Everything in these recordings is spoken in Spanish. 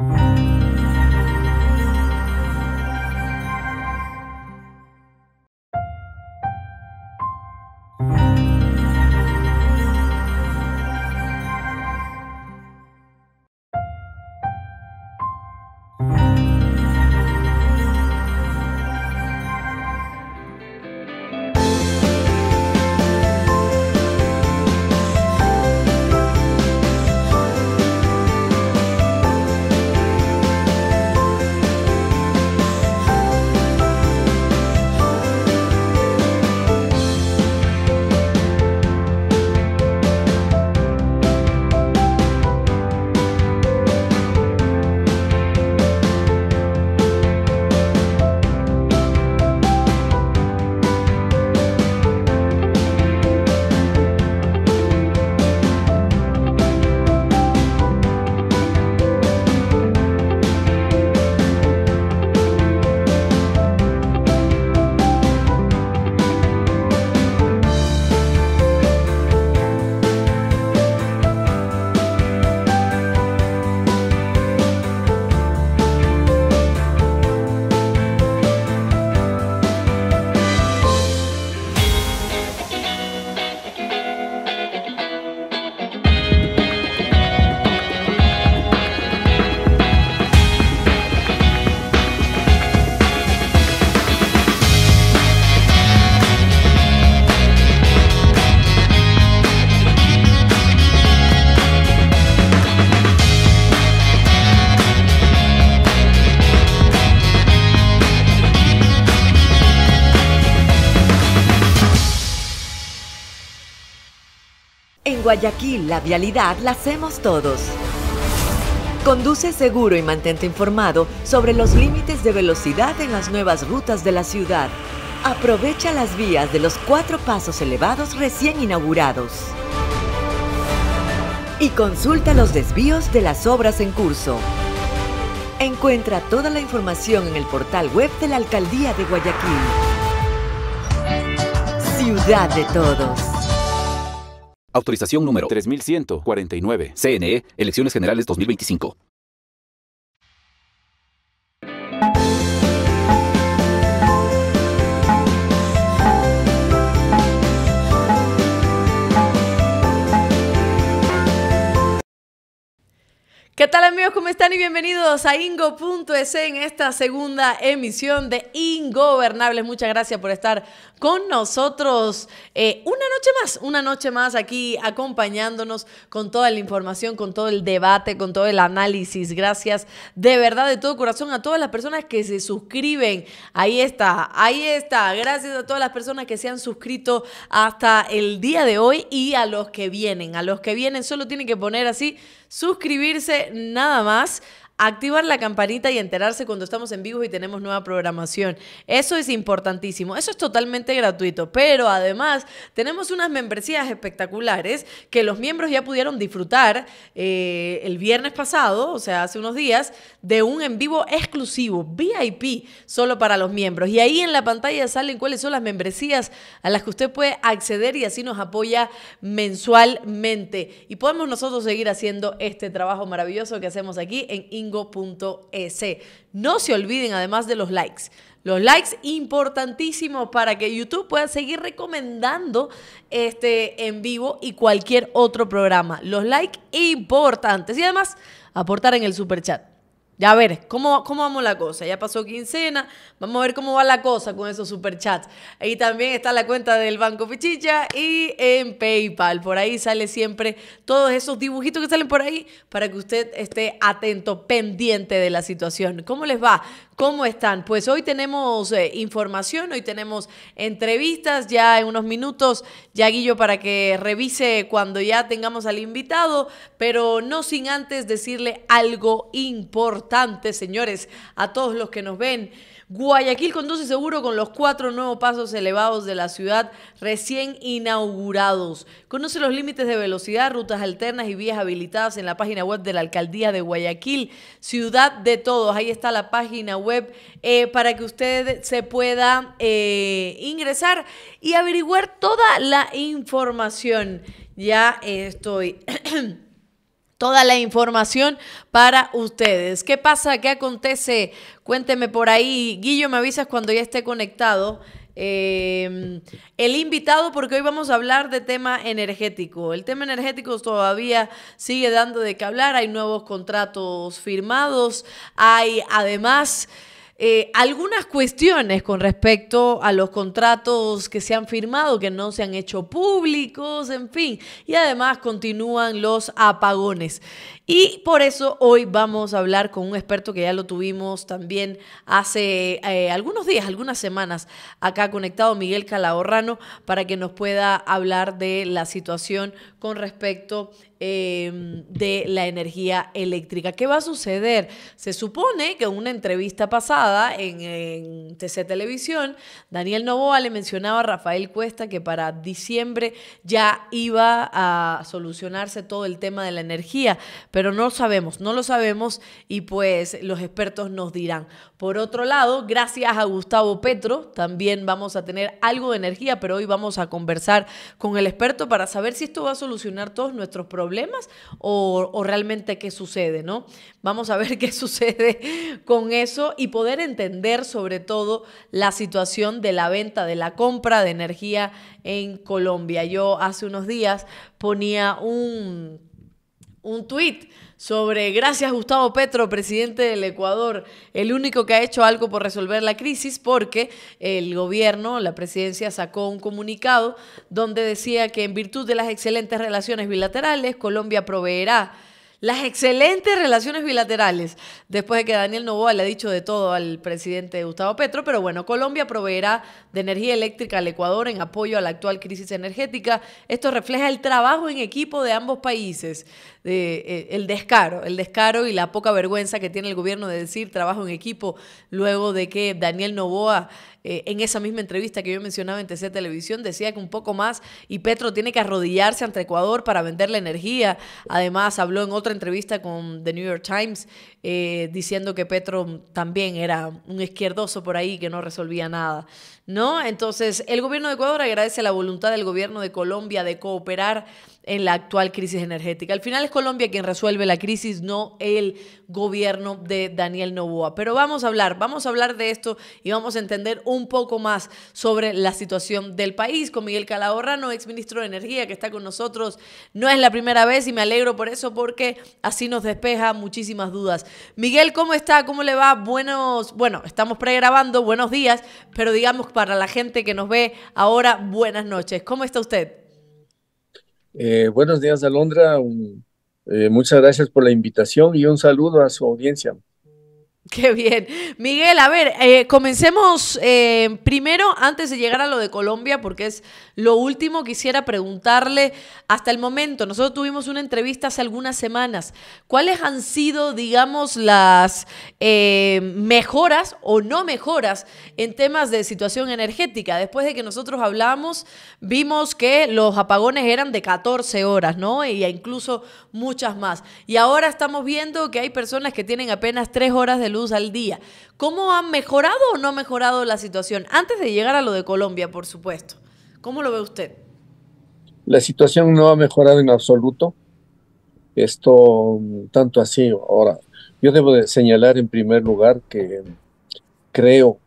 you. Guayaquil, la vialidad la hacemos todos. Conduce seguro y mantente informado sobre los límites de velocidad en las nuevas rutas de la ciudad. Aprovecha las vías de los cuatro pasos elevados recién inaugurados. Y consulta los desvíos de las obras en curso. Encuentra toda la información en el portal web de la Alcaldía de Guayaquil. Ciudad de Todos. Autorización número 3149. CNE, e, Elecciones Generales 2025. ¿Qué tal amigos? ¿Cómo están? Y bienvenidos a Ingo.es en esta segunda emisión de Ingobernables. Muchas gracias por estar con nosotros eh, una noche más, una noche más aquí acompañándonos con toda la información, con todo el debate, con todo el análisis. Gracias de verdad, de todo corazón a todas las personas que se suscriben. Ahí está, ahí está. Gracias a todas las personas que se han suscrito hasta el día de hoy y a los que vienen. A los que vienen solo tienen que poner así suscribirse nada más activar la campanita y enterarse cuando estamos en vivo y tenemos nueva programación. Eso es importantísimo. Eso es totalmente gratuito. Pero además tenemos unas membresías espectaculares que los miembros ya pudieron disfrutar eh, el viernes pasado, o sea, hace unos días, de un en vivo exclusivo, VIP, solo para los miembros. Y ahí en la pantalla salen cuáles son las membresías a las que usted puede acceder y así nos apoya mensualmente. Y podemos nosotros seguir haciendo este trabajo maravilloso que hacemos aquí en e no se olviden además de los likes. Los likes importantísimos para que YouTube pueda seguir recomendando este en vivo y cualquier otro programa. Los likes importantes y además aportar en el super chat. Ya a ver, ¿cómo, ¿cómo vamos la cosa? Ya pasó quincena, vamos a ver cómo va la cosa con esos superchats. Ahí también está la cuenta del Banco Pichicha y en PayPal. Por ahí sale siempre todos esos dibujitos que salen por ahí para que usted esté atento, pendiente de la situación. ¿Cómo les va? ¿Cómo están? Pues hoy tenemos eh, información, hoy tenemos entrevistas, ya en unos minutos, ya Guillo, para que revise cuando ya tengamos al invitado, pero no sin antes decirle algo importante, señores, a todos los que nos ven. Guayaquil conduce seguro con los cuatro nuevos pasos elevados de la ciudad recién inaugurados. Conoce los límites de velocidad, rutas alternas y vías habilitadas en la página web de la Alcaldía de Guayaquil, Ciudad de Todos. Ahí está la página web eh, para que usted se pueda eh, ingresar y averiguar toda la información. Ya estoy... toda la información para ustedes. ¿Qué pasa? ¿Qué acontece? Cuénteme por ahí. Guillo, me avisas cuando ya esté conectado. Em, el invitado, porque hoy vamos a hablar de tema energético. El tema energético todavía sigue dando de qué hablar. Hay nuevos contratos firmados. Hay además eh, algunas cuestiones con respecto a los contratos que se han firmado, que no se han hecho públicos, en fin. Y además continúan los apagones. Y por eso hoy vamos a hablar con un experto que ya lo tuvimos también hace eh, algunos días, algunas semanas, acá conectado, Miguel Calahorrano, para que nos pueda hablar de la situación con respecto em, de la energía eléctrica. ¿Qué va a suceder? Se supone que en una entrevista pasada en, en, TC Televisión, Daniel Novoa le mencionaba a Rafael Cuesta que para diciembre ya iba a solucionarse todo el tema de la energía, pero no lo sabemos, no lo sabemos y pues los expertos nos dirán. Por otro lado, gracias a Gustavo Petro, también vamos a tener algo de energía, pero hoy vamos a conversar con el experto para saber si esto va a solucionar todos nuestros problemas o, o realmente qué sucede, ¿no? Vamos a ver qué sucede con eso y poder entender sobre todo la situación de la venta, de la compra de energía en Colombia. Yo hace unos días ponía un un tuit sobre gracias Gustavo Petro, presidente del Ecuador, el único que ha hecho algo por resolver la crisis porque el gobierno, la presidencia sacó un comunicado donde decía que en virtud de las excelentes relaciones bilaterales, Colombia proveerá las excelentes relaciones bilaterales, después de que Daniel Novoa le ha dicho de todo al presidente Gustavo Petro, pero bueno, Colombia proveerá de energía eléctrica al Ecuador en apoyo a la actual crisis energética. Esto refleja el trabajo en equipo de ambos países. Eh, el descaro, el descaro y la poca vergüenza que tiene el gobierno de decir trabajo en equipo, luego de que Daniel Novoa, eh, en esa misma entrevista que yo mencionaba en TC Televisión, decía que un poco más y Petro tiene que arrodillarse ante Ecuador para vender la energía. Además, habló en otra entrevista con The New York Times eh, diciendo que Petro también era un izquierdoso por ahí que no resolvía nada. ¿no? Entonces, el gobierno de Ecuador agradece la voluntad del gobierno de Colombia de cooperar en la actual crisis energética. Al final es Colombia quien resuelve la crisis, no el gobierno de Daniel Novoa. Pero vamos a hablar, vamos a hablar de esto y vamos a entender un poco más sobre la situación del país con Miguel Calahorrano, exministro de Energía, que está con nosotros. No es la primera vez y me alegro por eso porque así nos despeja muchísimas dudas. Miguel, ¿cómo está? ¿Cómo le va? Buenos, bueno, estamos pregrabando, buenos días, pero digamos para la gente que nos ve ahora, buenas noches. ¿Cómo está usted? Eh, buenos días, Alondra. Eh, muchas gracias por la invitación y un saludo a su audiencia. Qué bien. Miguel, a ver, eh, comencemos primero antes de llegar a lo de Colombia, porque es lo último quisiera preguntarle, hasta el momento, nosotros tuvimos una entrevista hace algunas semanas, ¿cuáles han sido, digamos, las eh, mejoras o no mejoras en temas de situación energética? Después de que nosotros hablamos, vimos que los apagones eran de 14 horas, ¿no? e incluso muchas más. Y ahora estamos viendo que hay personas que tienen apenas 3 horas de luz al día. ¿Cómo han mejorado o no mejorado la situación? Antes de llegar a lo de Colombia, por supuesto. ¿Cómo lo ve usted? La situación no ha mejorado en absoluto. Esto, tanto así, ahora, yo debo de señalar en primer lugar que creo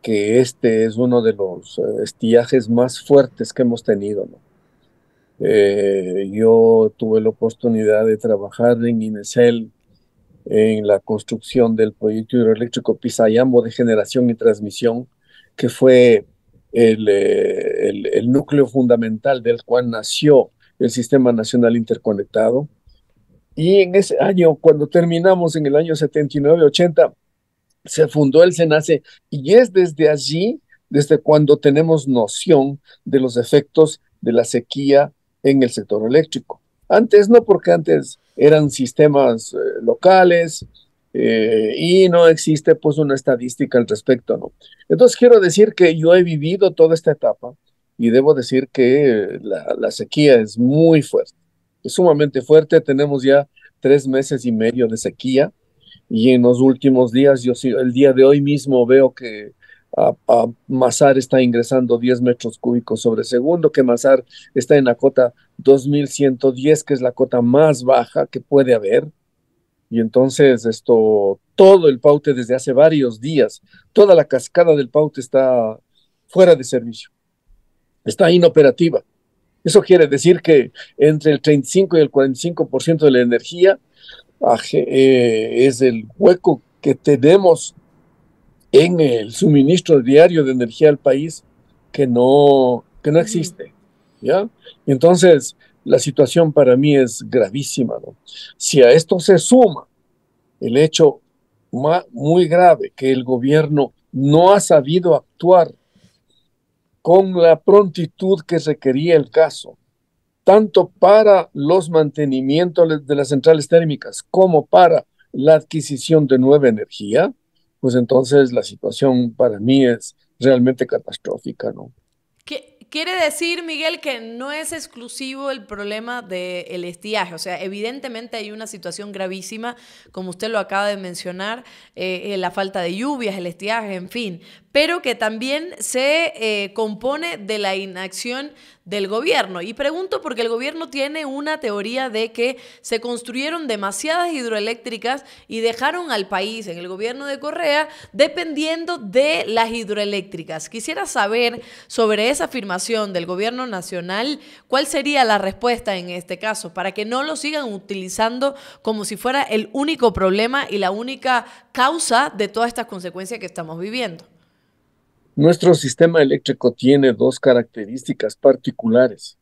que este es uno de los eh, estiajes más fuertes que hemos tenido. Eh, yo tuve la oportunidad de trabajar en INESEL en la construcción del proyecto hidroeléctrico Pisayambo de generación y transmisión, que fue eh, el, el, núcleo fundamental del cual nació el Sistema Nacional Interconectado. Y en ese año, cuando terminamos en el año 79-80, se fundó el SENACE y es desde allí, desde cuando tenemos noción de los efectos de la sequía en el sector eléctrico. Antes no, porque antes eran sistemas eh, locales, eh, y no existe pues una estadística al respecto, ¿no? Entonces quiero decir que yo he vivido toda esta etapa y debo decir que la, sequía es muy fuerte, es sumamente fuerte, tenemos ya tres meses y medio de sequía y en los últimos días, yo el día de hoy mismo veo que a, está ingresando 10 metros cúbicos sobre segundo, que Mazar está en la cota 2110, que es la cota más baja que puede haber. Y entonces esto, todo el paute desde hace varios días, toda la cascada del paute está fuera de servicio, está inoperativa. Eso quiere decir que entre el 35 y el 45% de la energía eh, es el hueco que tenemos en el suministro diario de energía al país que no, que no existe. ¿ya? Entonces, la situación para mí es gravísima. ¿no? Si a esto se suma el hecho muy grave que el gobierno no ha sabido actuar con la prontitud que requería el caso, tanto para los mantenimientos de las centrales térmicas como para la adquisición de nueva energía, pues entonces la situación para mí es realmente catastrófica, ¿no? Quiere decir, Miguel, que no es exclusivo el problema del el estiaje. O sea, evidentemente hay una situación gravísima, como usted lo acaba de mencionar, eh, eh, la falta de lluvias, el estiaje, en fin pero que también se eh, compone de la inacción del gobierno. Y pregunto porque el gobierno tiene una teoría de que se construyeron demasiadas hidroeléctricas y dejaron al país en el gobierno de Correa dependiendo de las hidroeléctricas. Quisiera saber sobre esa afirmación del gobierno nacional, cuál sería la respuesta en este caso para que no lo sigan utilizando como si fuera el único problema y la única causa de todas estas consecuencias que estamos viviendo. Nuestro sistema eléctrico tiene dos características particulares.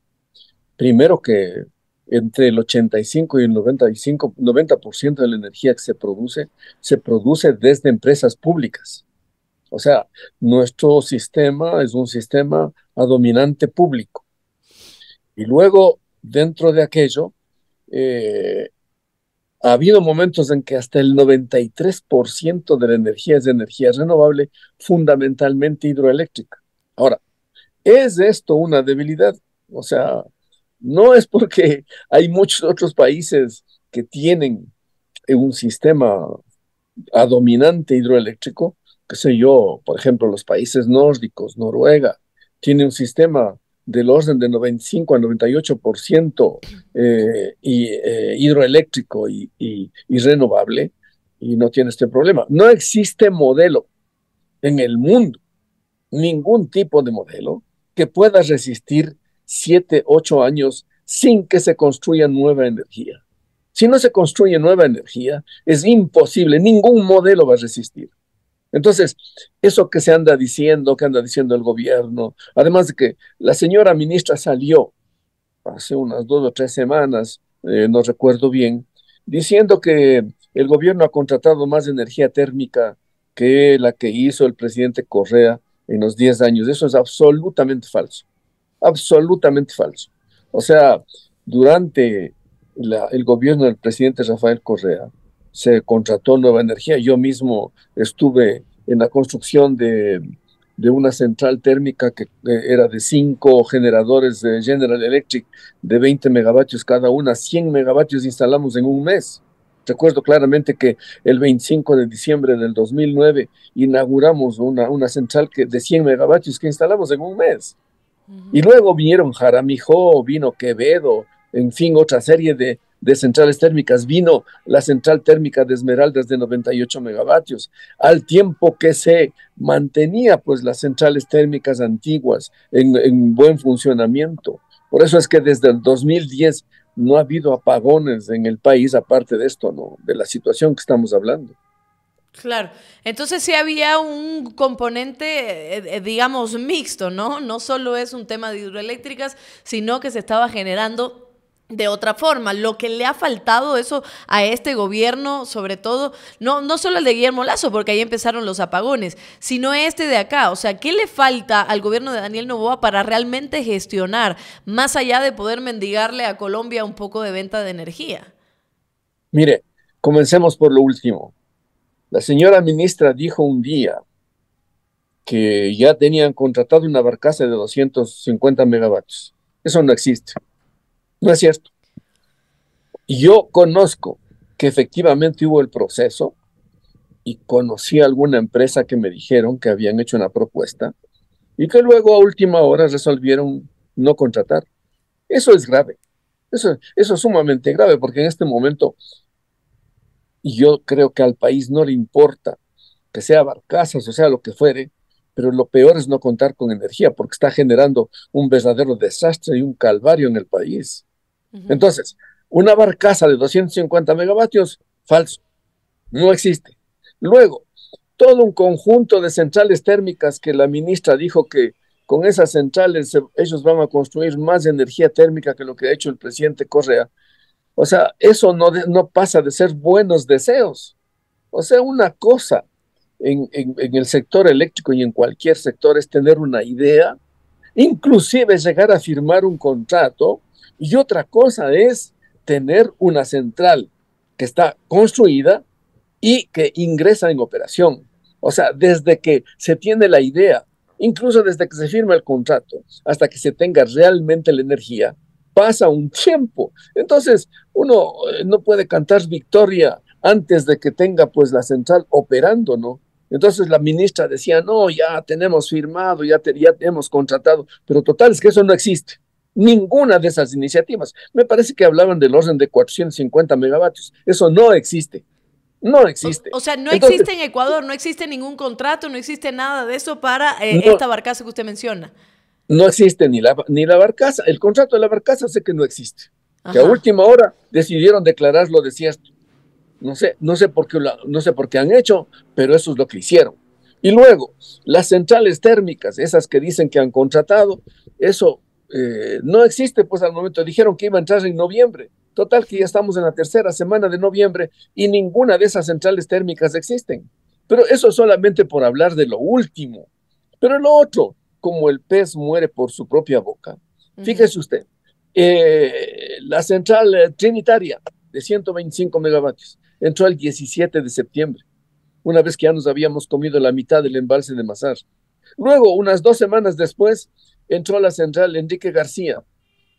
Primero que entre el 85 y el 95, 90% de la energía que se produce, se produce desde empresas públicas. O sea, nuestro sistema es un sistema a dominante público. Y luego, dentro de aquello, eh, ha habido momentos en que hasta el 93% de la energía es de energía renovable, fundamentalmente hidroeléctrica. Ahora, ¿es esto una debilidad? O sea, no es porque hay muchos otros países que tienen eh, un sistema a dominante hidroeléctrico, qué sé yo, por ejemplo, los países nórdicos, Noruega, tiene un sistema del orden de 95 a 98% y, eh, eh, hidroeléctrico y, y, renovable y no tiene este problema. No existe modelo en el mundo, ningún tipo de modelo que pueda resistir 7, 8 años sin que se construya nueva energía. Si no se construye nueva energía, es imposible, ningún modelo va a resistir. Entonces, eso que se anda diciendo, que anda diciendo el gobierno, además de que la señora ministra salió hace unas dos o tres semanas, eh, no recuerdo bien, diciendo que el gobierno ha contratado más energía térmica que la que hizo el presidente Correa en los 10 años. Eso es absolutamente falso, absolutamente falso. O sea, durante el gobierno del presidente Rafael Correa, se contrató nueva energía. Yo mismo estuve en la construcción de, de una central térmica que era de cinco generadores de General Electric de 20 megavatios cada una, 100 megavatios instalamos en un mes. Recuerdo claramente que el 25 de diciembre del 2009 inauguramos una, una central que, de 100 megavatios que instalamos en un mes. Y luego vinieron Jaramijó, vino Quevedo, en fin, otra serie de, de centrales térmicas. Vino la central térmica de Esmeraldas de 98 megavatios, al tiempo que se mantenía pues las centrales térmicas antiguas en, buen funcionamiento. Por eso es que desde el 2010 no ha habido apagones en el país, aparte de esto, ¿no? De la situación que estamos hablando. Claro, entonces sí había un componente, eh, eh, digamos, mixto, ¿no? No solo es un tema de hidroeléctricas, sino que se estaba generando de otra forma. Lo que le ha faltado eso a este gobierno, sobre todo, no, no solo el de Guillermo Lazo, porque ahí empezaron los apagones, sino este de acá. O sea, ¿qué le falta al gobierno de Daniel Novoa para realmente gestionar, más allá de poder mendigarle a Colombia un poco de venta de energía? Mire, comencemos por lo último. La señora ministra dijo un día que ya tenían contratado una barcaza de 250 megavatios. Eso no existe. No es cierto. Yo conozco que efectivamente hubo el proceso y conocí a alguna empresa que me dijeron que habían hecho una propuesta y que luego a última hora resolvieron no contratar. Eso es grave. Eso, eso es sumamente grave porque en este momento yo creo que al país no le importa que sea barcazas o sea lo que fuere, pero lo peor es no contar con energía porque está generando un verdadero desastre y un calvario en el país. Entonces, una barcaza de 250 megavatios, falso, no existe. Luego, todo un conjunto de centrales térmicas que la ministra dijo que con esas centrales ellos van a construir más energía térmica que lo que ha hecho el presidente Correa. O sea, eso no, pasa de ser buenos deseos. O sea, una cosa en, en, el sector eléctrico y en cualquier sector es tener una idea, inclusive llegar a firmar un contrato y otra cosa es tener una central que está construida y que ingresa en operación. O sea, desde que se tiene la idea, incluso desde que se firma el contrato, hasta que se tenga realmente la energía, pasa un tiempo. Entonces, uno eh, no puede cantar victoria antes de que tenga pues la central operando, ¿no? Entonces la ministra decía, no, ya tenemos firmado, ya, tenemos ya contratado, pero total, es que eso no existe ninguna de esas iniciativas. Me parece que hablaban del orden de 450 megavatios. Eso no existe. No existe. O, sea, no existe en Ecuador, no existe ningún contrato, no existe nada de eso para eh, esta barcaza que usted menciona. No existe ni la, ni la barcaza. El contrato de la barcaza sé que no existe. Que a última hora decidieron declararlo desierto. No sé, no sé por qué, no sé por qué han hecho, pero eso es lo que hicieron. Y luego, las centrales térmicas, esas que dicen que han contratado, eso eh, no existe pues al momento. Dijeron que iba a entrar en noviembre. Total que ya estamos en la tercera semana de noviembre y ninguna de esas centrales térmicas existen. Pero eso solamente por hablar de lo último. Pero lo otro, como el pez muere por su propia boca. Fíjese usted, eh, la central eh, trinitaria de 125 megavatios entró el 17 de septiembre, una vez que ya nos habíamos comido la mitad del embalse de Mazar. Luego, unas dos semanas después, entró la central Enrique García.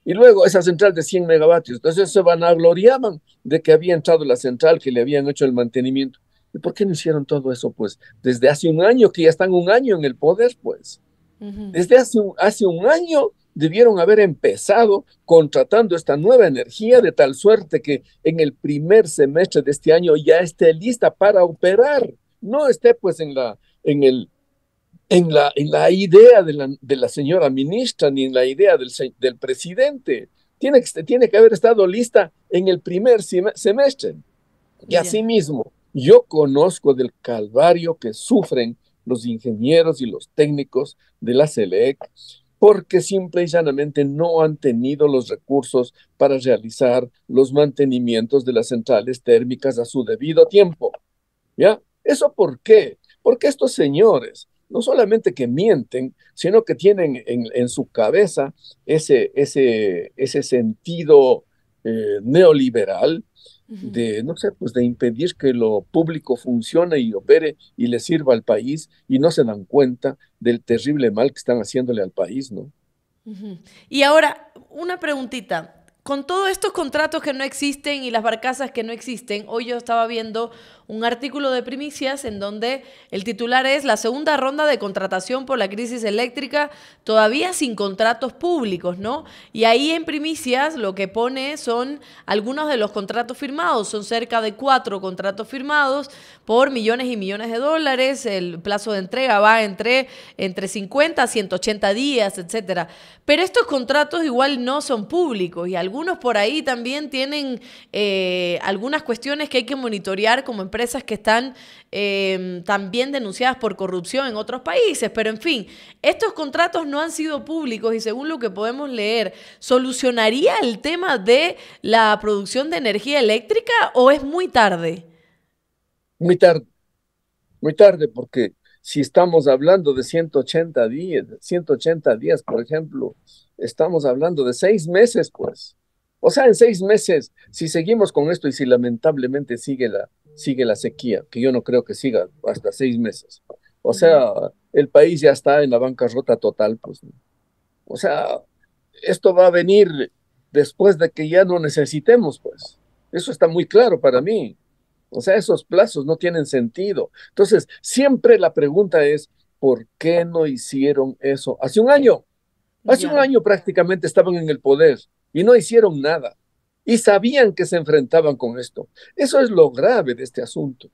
Y luego esa central de 100 megavatios. Entonces se van vanagloriaban de que había entrado la central, que le habían hecho el mantenimiento. ¿Y por qué no hicieron todo eso? Pues desde hace un año, que ya están un año en el poder, pues. Desde hace un, hace un año debieron haber empezado contratando esta nueva energía de tal suerte que en el primer semestre de este año ya esté lista para operar. No esté pues en, la, en el en la, en la idea de la, de la, señora ministra ni en la idea del, del presidente. Tiene que, este, tiene que haber estado lista en el primer semestre. Y asimismo, yo conozco del calvario que sufren los ingenieros y los técnicos de la SELEC porque simple y llanamente no han tenido los recursos para realizar los mantenimientos de las centrales térmicas a su debido tiempo. ¿Ya? ¿Eso por qué? Porque estos señores no solamente que mienten, sino que tienen en, su cabeza ese, ese, ese sentido eh, neoliberal de, no sé, pues de impedir que lo público funcione y opere y le sirva al país y no se dan cuenta del terrible mal que están haciéndole al país, ¿no? Y ahora, una preguntita. Con todos estos contratos que no existen y las barcazas que no existen, hoy yo estaba viendo un artículo de primicias en donde el titular es la segunda ronda de contratación por la crisis eléctrica, todavía sin contratos públicos, ¿no? Y ahí en primicias lo que pone son algunos de los contratos firmados, son cerca de cuatro contratos firmados por millones y millones de dólares, el plazo de entrega va entre, entre 50 a 180 días, etc. Pero estos contratos igual no son públicos y algunos por ahí también tienen eh, algunas cuestiones que hay que monitorear como empresa empresas que están em, también denunciadas por corrupción en otros países. Pero en fin, estos contratos no han sido públicos y según lo que podemos leer, ¿solucionaría el tema de la producción de energía eléctrica o es muy tarde? Muy tarde, muy tarde porque si estamos hablando de 180 días, 180 días, por ejemplo, estamos hablando de seis meses, pues. O sea, en seis meses, si seguimos con esto y si lamentablemente sigue la, sigue la sequía, que yo no creo que siga hasta seis meses. O sea, el país ya está en la bancarrota total, pues. O sea, esto va a venir después de que ya no necesitemos, pues. Eso está muy claro para mí. O sea, esos plazos no tienen sentido. Entonces, siempre la pregunta es, ¿por qué no hicieron eso? Hace un año, hace un año prácticamente estaban en el poder y no hicieron nada y sabían que se enfrentaban con esto. Eso es lo grave de este asunto.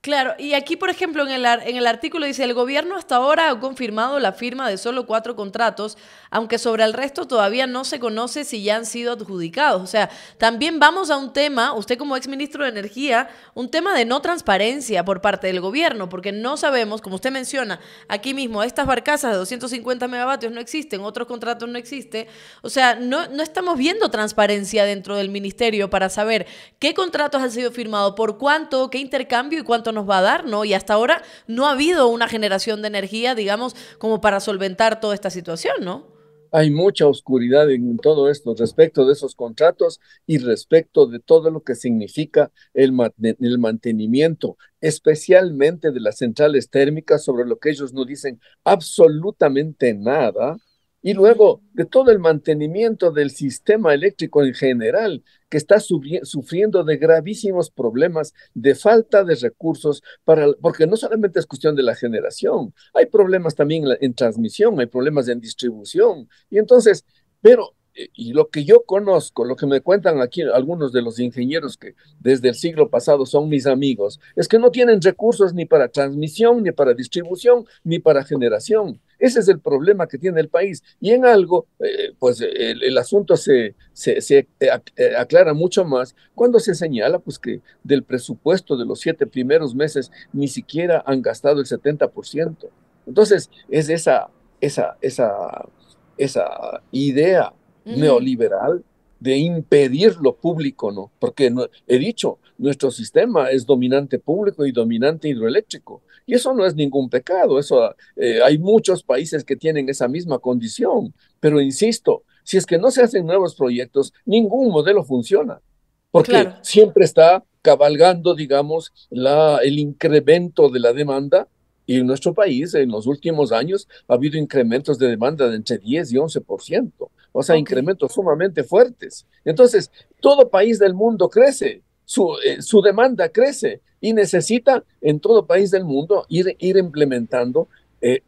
Claro, y aquí, por ejemplo, en el, en el, artículo dice, el gobierno hasta ahora ha confirmado la firma de solo cuatro contratos, aunque sobre el resto todavía no se conoce si ya han sido adjudicados. O sea, también vamos a un tema, usted como ex ministro de Energía, un tema de no transparencia por parte del gobierno, porque no sabemos, como usted menciona aquí mismo, estas barcazas de 250 megavatios no existen, otros contratos no existen. O sea, no, no estamos viendo transparencia dentro del ministerio para saber qué contratos han sido firmados, por cuánto, qué intercambio y cuánto nos va a dar, ¿no? Y hasta ahora no ha habido una generación de energía, digamos, como para solventar toda esta situación, ¿no? hay mucha oscuridad en todo esto respecto de esos contratos y respecto de todo lo que significa el, el, mantenimiento, especialmente de las centrales térmicas, sobre lo que ellos no dicen absolutamente nada y luego de todo el mantenimiento del sistema eléctrico en general, que está sufriendo de gravísimos problemas de falta de recursos, para, porque no solamente es cuestión de la generación, hay problemas también en transmisión, hay problemas en distribución. Y entonces, pero eh, y lo que yo conozco, lo que me cuentan aquí algunos de los ingenieros que desde el siglo pasado son mis amigos, es que no tienen recursos ni para transmisión, ni para distribución, ni para generación. Ese es el problema que tiene el país. Y en algo, eh, pues el, asunto se, se, eh, eh, aclara mucho más cuando se señala pues, que del presupuesto de los siete primeros meses ni siquiera han gastado el 70%. Entonces, es esa, esa, esa, esa idea neoliberal de impedir lo público, ¿no? Porque he dicho, nuestro sistema es dominante público y dominante hidroeléctrico. Y eso no es ningún pecado, eso, eh, hay muchos países que tienen esa misma condición, pero insisto, si es que no se hacen nuevos proyectos, ningún modelo funciona, porque siempre está cabalgando, digamos, la, el incremento de la demanda. Y en nuestro país, en los últimos años, ha habido incrementos de demanda de entre 10 y 11%, o sea, incrementos sumamente fuertes. Entonces, todo país del mundo crece, su, eh, su demanda crece y necesita en todo país del mundo ir, ir implementando eh,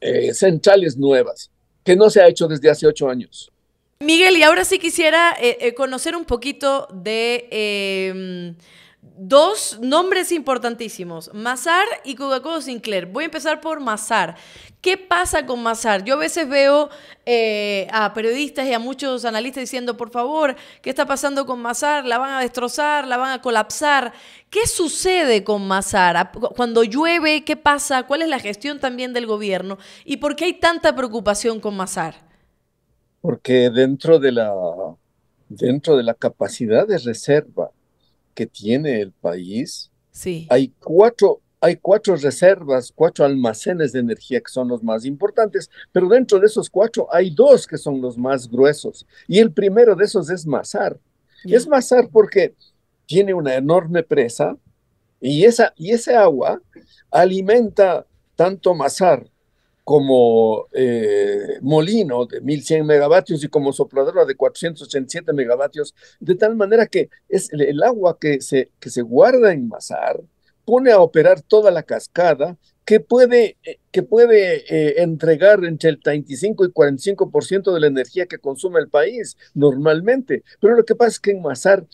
eh, centrales nuevas, que no se ha hecho desde hace ocho años. Miguel, y ahora sí quisiera conocer un poquito de em, Dos nombres importantísimos, Mazar y coca Sinclair. Voy a empezar por Mazar. ¿Qué pasa con Mazar? Yo a veces veo eh, a periodistas y a muchos analistas diciendo, por favor, ¿qué está pasando con Mazar? La van a destrozar, la van a colapsar. ¿Qué sucede con Mazar? Cuando llueve, ¿qué pasa? ¿Cuál es la gestión también del gobierno? ¿Y por qué hay tanta preocupación con Mazar? Porque dentro de la, dentro de la capacidad de reserva que tiene el país, sí. hay, cuatro, hay cuatro reservas, cuatro almacenes de energía que son los más importantes, pero dentro de esos cuatro hay dos que son los más gruesos. Y el primero de esos es Mazar. Y Es Mazar porque tiene una enorme presa y esa y ese agua alimenta tanto Mazar como eh, molino de 1100 megavatios y como sopladora de 487 megavatios, de tal manera que es el, agua que se, que se guarda en Mazar pone a operar toda la cascada que puede, eh, que puede eh, entregar entre el 35 y 45% de la energía que consume el país normalmente. Pero lo que pasa es que en Mazar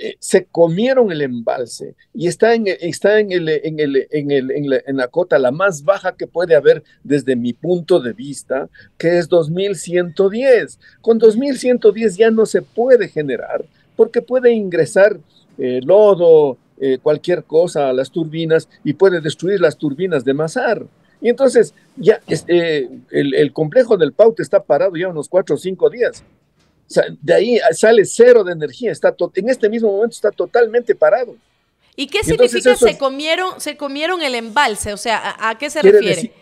eh, se comieron el embalse y está, en, está en, el, en, la, cota la más baja que puede haber desde mi punto de vista, que es 2110. Con 2110 ya no se puede generar porque puede ingresar eh, lodo, eh, cualquier cosa a las turbinas y puede destruir las turbinas de Mazar. Y entonces ya este, el, complejo del Paute está parado ya unos cuatro o cinco días de ahí sale cero de energía, está en este mismo momento está totalmente parado. ¿Y qué significa se, comieron, se comieron el embalse? O sea, ¿a, qué se refiere?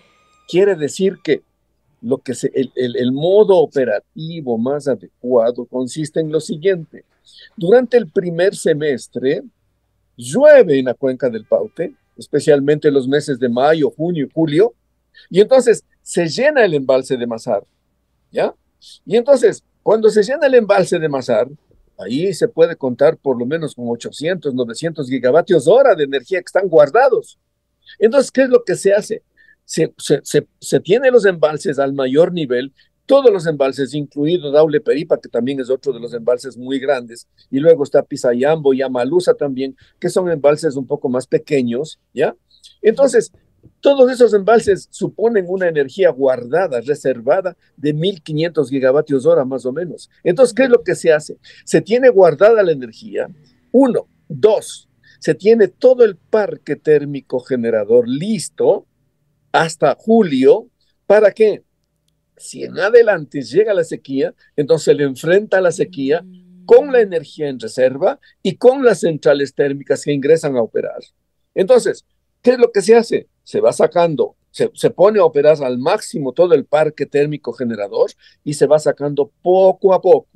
quiere decir que lo que el, modo operativo más adecuado consiste en lo siguiente. Durante el primer semestre, llueve en la cuenca del Paute, especialmente en los meses de mayo, junio y julio, y entonces se llena el embalse de Mazar, ¿ya? Y entonces cuando se llena el embalse de Mazar, ahí se puede contar por lo menos con 800, 900 gigavatios hora de energía que están guardados. Entonces, ¿qué es lo que se hace? Se, tiene los embalses al mayor nivel, todos los embalses, incluido Daule Peripa, que también es otro de los embalses muy grandes, y luego está Pisayambo y Amalusa también, que son embalses un poco más pequeños, ¿ya? Entonces, todos esos embalses suponen una energía guardada, reservada, de 1.500 gigavatios hora más o menos. Entonces, ¿qué es lo que se hace? Se tiene guardada la energía, uno. Dos, se tiene todo el parque térmico generador listo hasta julio. ¿Para que, Si en adelante llega la sequía, entonces le enfrenta a la sequía con la energía en reserva y con las centrales térmicas que ingresan a operar. Entonces, ¿qué es lo que se hace? se va sacando, se, pone a operar al máximo todo el parque térmico generador y se va sacando poco a poco,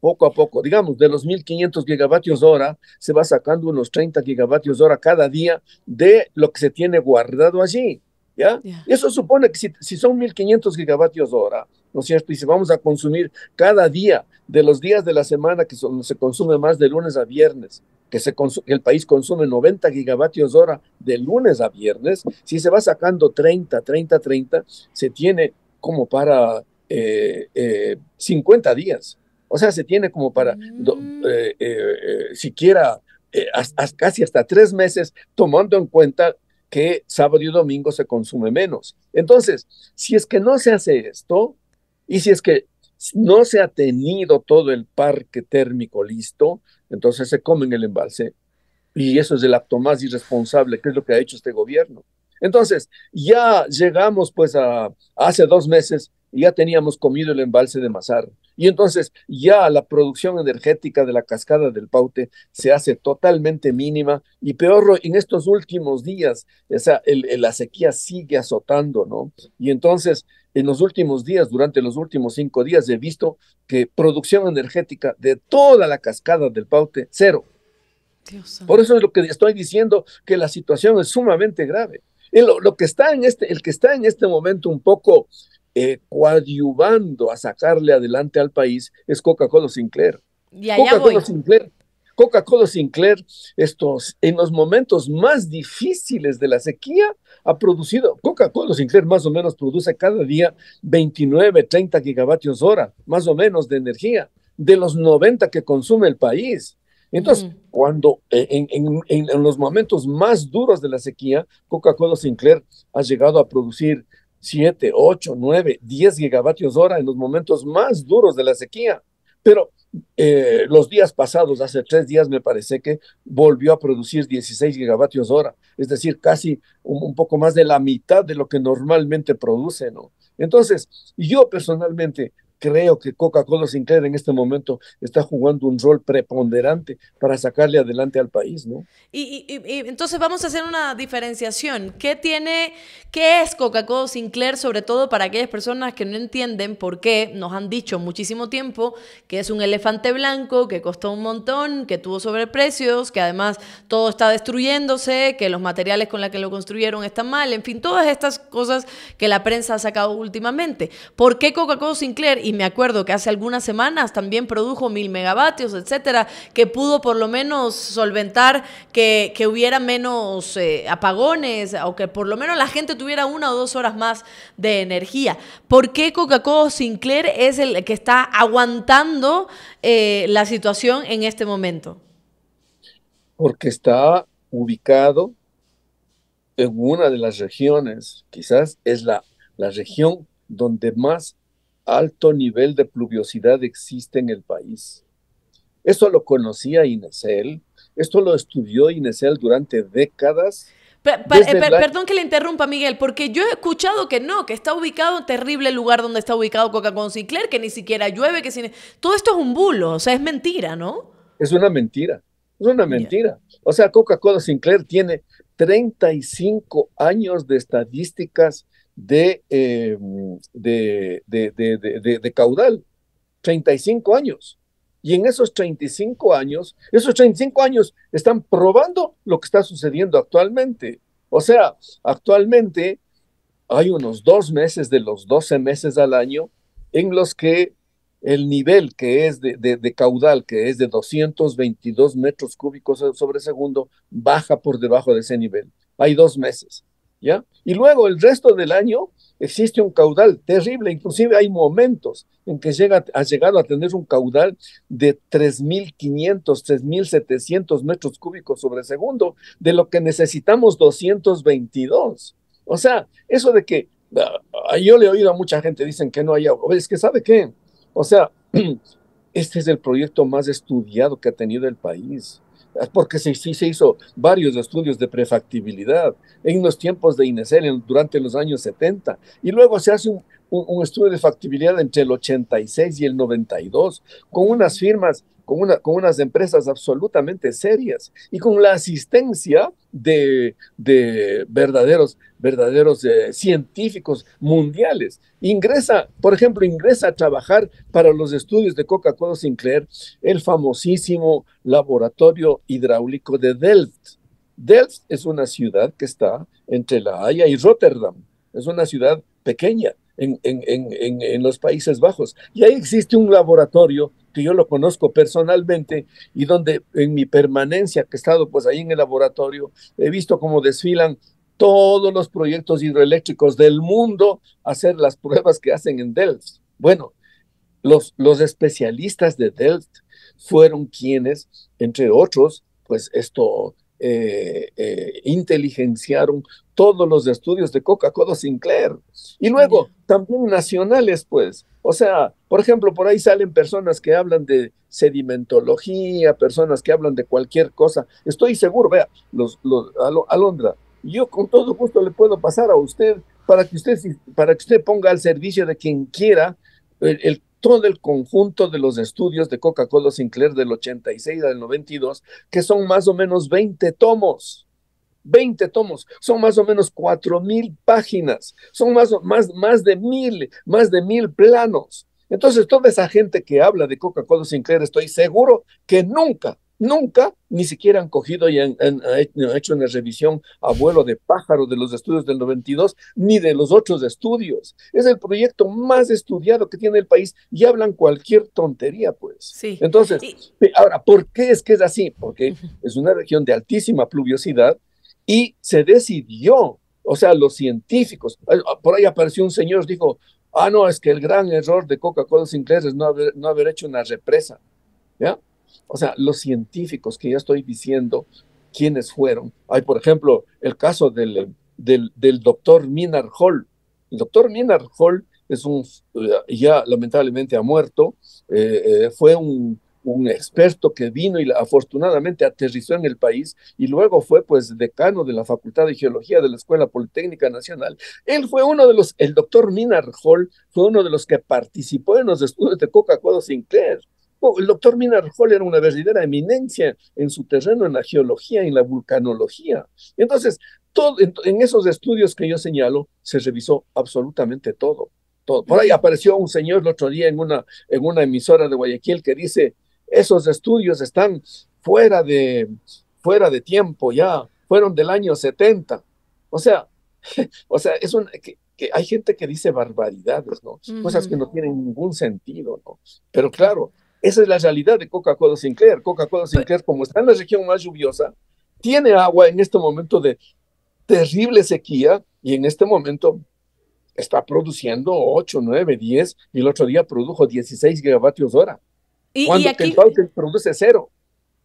poco a poco. Digamos, de los 1.500 gigavatios hora, se va sacando unos 30 gigavatios hora cada día de lo que se tiene guardado allí. ¿Ya? Eso supone que si, son 1.500 gigavatios hora, ¿no es cierto? Y si vamos a consumir cada día de los días de la semana que se consume más de lunes a viernes, que el país consume 90 gigavatios hora de lunes a viernes, si se va sacando 30, 30, 30, se tiene como para 50 eh, eh, días. O sea, se tiene como para mm. eh, siquiera casi hasta tres meses, tomando en cuenta que sábado y domingo se consume menos. Entonces, si es que no se hace esto, y si es que no se ha tenido todo el parque térmico listo, entonces se comen el embalse. Y eso es el acto más irresponsable, que es lo que ha hecho este gobierno. Entonces, ya llegamos pues a hace dos meses, ya teníamos comido el embalse de Mazar. Y entonces ya la producción energética de la cascada del Paute se hace totalmente mínima y peor en estos últimos días, o sea, la sequía sigue azotando, ¿no? Y entonces en los últimos días, durante los últimos cinco días, he visto que producción energética de toda la cascada del Paute, cero. Por eso es lo que estoy diciendo, que la situación es sumamente grave. Y lo, que está en este, el que está en este momento un poco eh, coadyuvando a sacarle adelante al país es Coca-Cola Sinclair. Coca-Cola Sinclair Coca-Cola Sinclair, estos, en los momentos más difíciles de la sequía, ha producido, Coca-Cola Sinclair más o menos produce cada día 29, 30 gigavatios hora, más o menos de energía, de los 90 que consume el país. Entonces, cuando eh, en, en, los momentos más duros de la sequía, Coca-Cola Sinclair ha llegado a producir 7, 8, 9, 10 gigavatios hora en los momentos más duros de la sequía. Pero eh, los días pasados, hace tres días me parece que volvió a producir 16 gigavatios hora, es decir, casi un, un poco más de la mitad de lo que normalmente produce, ¿no? Entonces, yo personalmente creo que Coca-Cola Sinclair en este momento está jugando un rol preponderante para sacarle adelante al país, ¿no? Y, entonces vamos a hacer una diferenciación. ¿Qué tiene, qué es Coca-Cola Sinclair, sobre todo para aquellas personas que no entienden por qué nos han dicho muchísimo tiempo que es un elefante blanco, que costó un montón, que tuvo sobreprecios, que además todo está destruyéndose, que los materiales con los que lo construyeron están mal, en fin, todas estas cosas que la prensa ha sacado últimamente. ¿Por qué Coca-Cola Sinclair? y me acuerdo que hace algunas semanas también produjo mil megavatios, etcétera, que pudo por lo menos solventar que, hubiera menos eh, apagones o que por lo menos la gente tuviera una o dos horas más de energía. ¿Por qué Coca-Cola Sinclair es el que está aguantando eh, la situación en este momento? Porque está ubicado en una de las regiones, quizás es la, la región donde más alto nivel de pluviosidad existe en el país. Esto lo conocía Inesel, esto lo estudió Inesel durante décadas. Eh, perdón que le interrumpa, Miguel, porque yo he escuchado que no, que está ubicado en terrible lugar donde está ubicado Coca-Cola Sinclair, que ni siquiera llueve, que sin... todo esto es un bulo, o sea, es mentira, ¿no? Es una mentira, es una mentira. O sea, Coca-Cola Sinclair tiene 35 años de estadísticas Em, de, caudal, 35 años. Y en esos 35 años, esos 35 años están probando lo que está sucediendo actualmente. O sea, actualmente hay unos dos meses de los 12 meses al año en los que el nivel que es de, caudal, que es de 222 metros cúbicos sobre segundo, baja por debajo de ese nivel. Hay dos meses. Y luego el resto del año existe un caudal terrible, inclusive hay momentos en que llega, ha llegado a tener un caudal de 3.500, 3.700 metros cúbicos sobre segundo, de lo que necesitamos 222. O sea, eso de que ah, yo le he oído a mucha gente, dicen que no hay agua. Es que sabe qué, o sea, este es el proyecto más estudiado que ha tenido el país porque sí, se hizo varios estudios de prefactibilidad en los tiempos de INESEL durante los años 70 y luego se hace un, un, estudio de factibilidad entre el 86 y el 92 con unas firmas con, una, con unas empresas absolutamente serias y con la asistencia de, verdaderos, verdaderos eh, científicos mundiales. Ingresa, por ejemplo, ingresa a trabajar para los estudios de Coca-Cola Sinclair el famosísimo laboratorio hidráulico de Delft. Delft es una ciudad que está entre La Haya y Rotterdam. Es una ciudad pequeña en, en, en los Países Bajos. Y ahí existe un laboratorio yo lo conozco personalmente y donde en mi permanencia que he estado pues ahí en el laboratorio, he visto cómo desfilan todos los proyectos hidroeléctricos del mundo hacer las pruebas que hacen en Delft. Bueno, los, los especialistas de Delft fueron quienes, entre otros, pues esto eh, eh, inteligenciaron todos los estudios de Coca-Cola Sinclair. Y luego, también nacionales, pues. O sea, por ejemplo, por ahí salen personas que hablan de sedimentología, personas que hablan de cualquier cosa. Estoy seguro, vea, los, los, Alondra, yo con todo gusto le puedo pasar a usted para que usted, para que usted ponga al servicio de quien quiera el, todo el conjunto de los estudios de Coca-Cola Sinclair del 86 al 92, que son más o menos 20 tomos. 20 tomos, son más o menos 4 mil páginas, son más, más, más de mil, más de mil planos. Entonces, toda esa gente que habla de Coca-Cola Sinclair, estoy seguro que nunca nunca ni siquiera han cogido y han, hecho una revisión a vuelo de pájaro de los estudios del 92 ni de los otros estudios. Es el proyecto más estudiado que tiene el país y hablan cualquier tontería, pues. Sí. Entonces, ahora, ¿por qué es que es así? Porque es una región de altísima pluviosidad y se decidió, o sea, los científicos, por ahí apareció un señor, dijo, ah, no, es que el gran error de Coca-Cola Sinclair es no no haber hecho una represa. ¿Ya? O sea, los científicos que ya estoy diciendo quiénes fueron. Hay, por ejemplo, el caso del, del, doctor Minar Hall. El doctor Minar Hall es un, eh, ya lamentablemente ha muerto, eh, eh, fue un, experto que vino y afortunadamente aterrizó en el país y luego fue pues decano de la Facultad de Geología de la Escuela Politécnica Nacional. Él fue uno de los, el doctor Minar Hall fue uno de los que participó en los estudios de Coca-Cola Sinclair. Oh, el doctor Minar Hall era una verdadera eminencia en su terreno, en la geología y en la vulcanología. Entonces, todo, en, esos estudios que yo señalo, se revisó absolutamente todo, todo. Por ahí apareció un señor el otro día en una, en una emisora de Guayaquil que dice, esos estudios están fuera de, fuera de tiempo ya, fueron del año 70. O sea, o sea es un, que, hay gente que dice barbaridades, ¿no? Cosas que no tienen ningún sentido, Pero claro, esa es la realidad de Coca-Cola Sinclair. Coca-Cola Sinclair, como está en la región más lluviosa, tiene agua en este momento de terrible sequía y en este momento está produciendo 8, 9, 10 y el otro día produjo 16 gigavatios hora. Y, cuando y aquí, produce cero.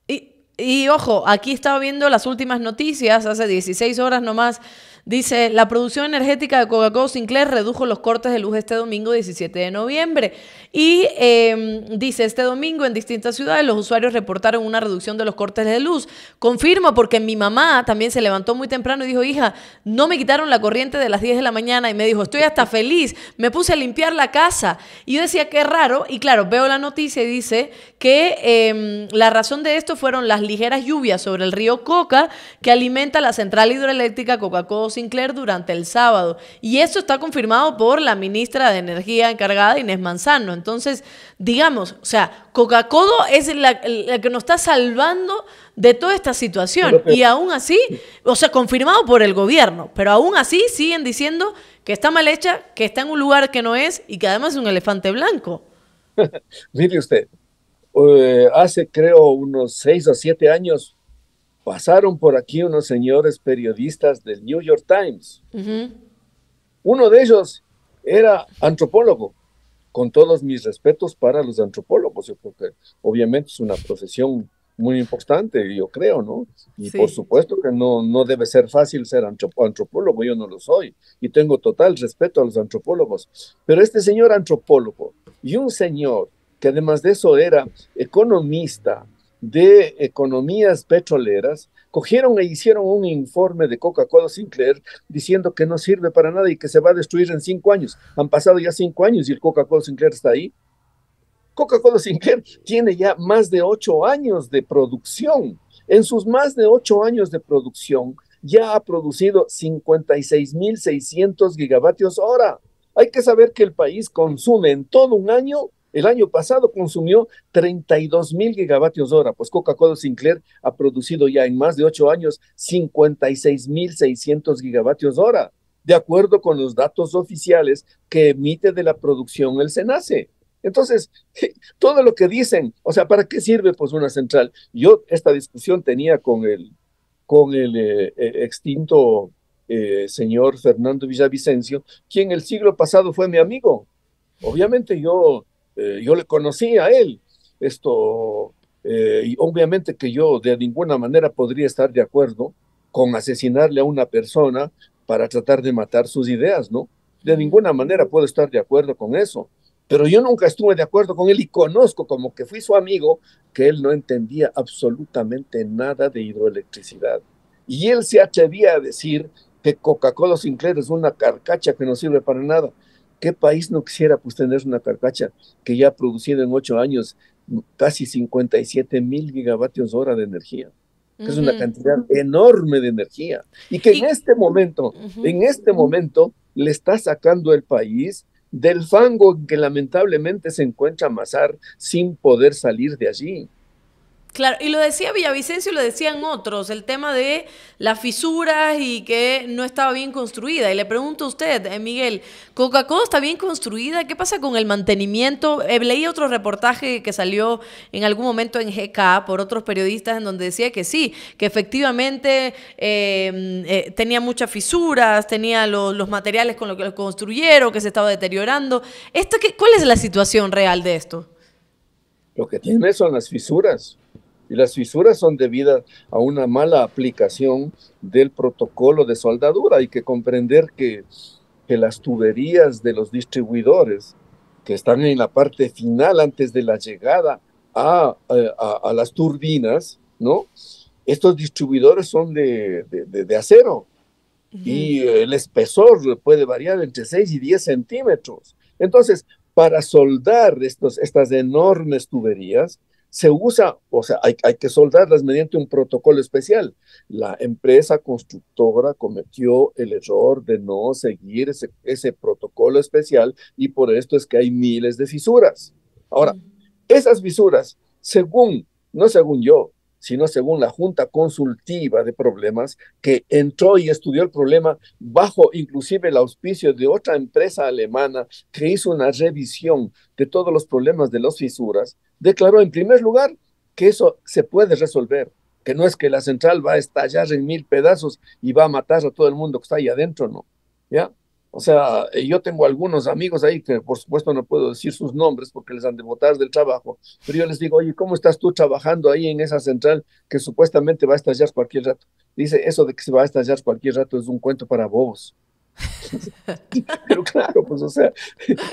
Y, y ojo, aquí estaba viendo las últimas noticias, hace 16 horas nomás Dice, la producción energética de Coca-Cola Sinclair redujo los cortes de luz este domingo 17 de noviembre. Y em, dice, este domingo en distintas ciudades los usuarios reportaron una reducción de los cortes de luz. Confirmo porque mi mamá también se levantó muy temprano y dijo, hija, no me quitaron la corriente de las 10 de la mañana y me dijo, estoy hasta feliz, me puse a limpiar la casa. Y yo decía, qué raro. Y claro, veo la noticia y dice que em, la razón de esto fueron las ligeras lluvias sobre el río Coca que alimenta la central hidroeléctrica Coca-Cola Sinclair durante el sábado. Y eso está confirmado por la ministra de Energía encargada, Inés Manzano. Entonces, digamos, o sea, Coca-Cola es la, que nos está salvando de toda esta situación. Y aún así, o sea, confirmado por el gobierno, pero aún así siguen diciendo que está mal hecha, que está en un lugar que no es y que además es un elefante blanco. Mire usted, eh, hace creo unos seis o siete años pasaron por aquí unos señores periodistas del New York Times. Uno de ellos era antropólogo, con todos mis respetos para los antropólogos, porque obviamente es una profesión muy importante, yo creo, ¿no? Y por supuesto que no, no debe ser fácil ser antropólogo, yo no lo soy, y tengo total respeto a los antropólogos. Pero este señor antropólogo y un señor que además de eso era economista, de economías petroleras, cogieron e hicieron un informe de Coca-Cola Sinclair diciendo que no sirve para nada y que se va a destruir en cinco años. Han pasado ya cinco años y el Coca-Cola Sinclair está ahí. Coca-Cola Sinclair tiene ya más de ocho años de producción. En sus más de ocho años de producción, ya ha producido 56.600 gigavatios hora. Hay que saber que el país consume en todo un año el año pasado consumió 32 mil gigavatios hora, pues Coca-Cola Sinclair ha producido ya en más de ocho años 56 mil 600 gigavatios hora, de acuerdo con los datos oficiales que emite de la producción el SENACE. Entonces, todo lo que dicen, o sea, ¿para qué sirve pues una central? Yo esta discusión tenía con el, con el eh, eh, extinto eh, señor Fernando Villavicencio, quien el siglo pasado fue mi amigo. Obviamente yo eh, yo le conocí a él. Esto, eh, y obviamente que yo de ninguna manera podría estar de acuerdo con asesinarle a una persona para tratar de matar sus ideas, ¿no? De ninguna manera puedo estar de acuerdo con eso. Pero yo nunca estuve de acuerdo con él y conozco como que fui su amigo que él no entendía absolutamente nada de hidroelectricidad. Y él se atrevía a decir que Coca-Cola Sinclair es una carcacha que no sirve para nada. ¿Qué país no quisiera pues, tener una carcacha que ya ha producido en ocho años casi 57 mil gigavatios hora de energía? es una cantidad enorme de energía. Y que en este momento, en este momento, le está sacando el país del fango que lamentablemente se encuentra amasar sin poder salir de allí. Claro, y lo decía Villavicencio lo decían otros, el tema de las fisuras y que no estaba bien construida. Y le pregunto a usted, eh, Miguel, ¿Coca-Cola está bien construida? ¿Qué pasa con el mantenimiento? Eh, leí otro reportaje que salió en algún momento en GK por otros periodistas en donde decía que sí, que efectivamente em, eh, tenía muchas fisuras, tenía los materiales con los que lo construyeron, que se estaba deteriorando. Esto, ¿qué, ¿Cuál es la situación real de esto? Lo que tiene son las fisuras y las fisuras son debidas a una mala aplicación del protocolo de soldadura. Hay que comprender que, que las tuberías de los distribuidores que están en la parte final antes de la llegada a, eh, a, las turbinas, ¿no? Estos distribuidores son de, acero y el espesor puede variar entre 6 y 10 centímetros. Entonces, para soldar estos, estas enormes tuberías, se usa, o sea, hay, que soldarlas mediante un protocolo especial. La empresa constructora cometió el error de no seguir ese, ese protocolo especial y por esto es que hay miles de fisuras. Ahora, esas fisuras, según, no según yo, sino según la Junta Consultiva de Problemas, que entró y estudió el problema bajo inclusive el auspicio de otra empresa alemana que hizo una revisión de todos los problemas de las fisuras, declaró en primer lugar que eso se puede resolver, que no es que la central va a estallar en mil pedazos y va a matar a todo el mundo que está ahí adentro, ¿no? ¿Ya? O sea, eh, yo tengo algunos amigos ahí que por supuesto no puedo decir sus nombres porque les han de votar del trabajo, pero yo les digo, oye, ¿cómo estás tú trabajando ahí en esa central que supuestamente va a estallar cualquier rato? Dice, eso de que se va a estallar cualquier rato es un cuento para bobos. Pero claro, pues o sea,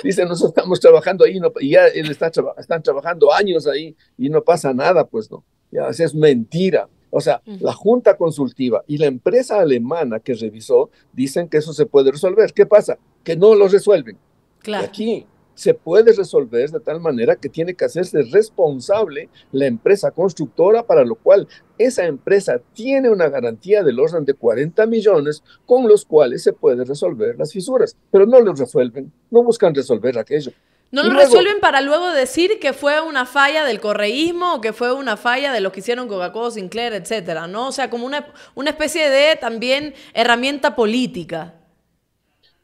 dicen, nosotros estamos trabajando ahí y ya él está están trabajando años ahí y no pasa nada, pues no. Ya, es mentira. O sea, la junta consultiva y la empresa alemana que revisó dicen que eso se puede resolver. ¿Qué pasa? Que no lo resuelven. Claro. aquí se puede resolver de tal manera que tiene que hacerse responsable la empresa constructora, para lo cual esa empresa tiene una garantía del orden de 40 millones con los cuales se pueden resolver las fisuras, pero no lo resuelven, no buscan resolver aquello. No lo resuelven para luego decir que fue una falla del correísmo o que fue una falla de los que hicieron Coca-Cola, Sinclair, etcétera, ¿no? O sea, como una, una especie de también herramienta política.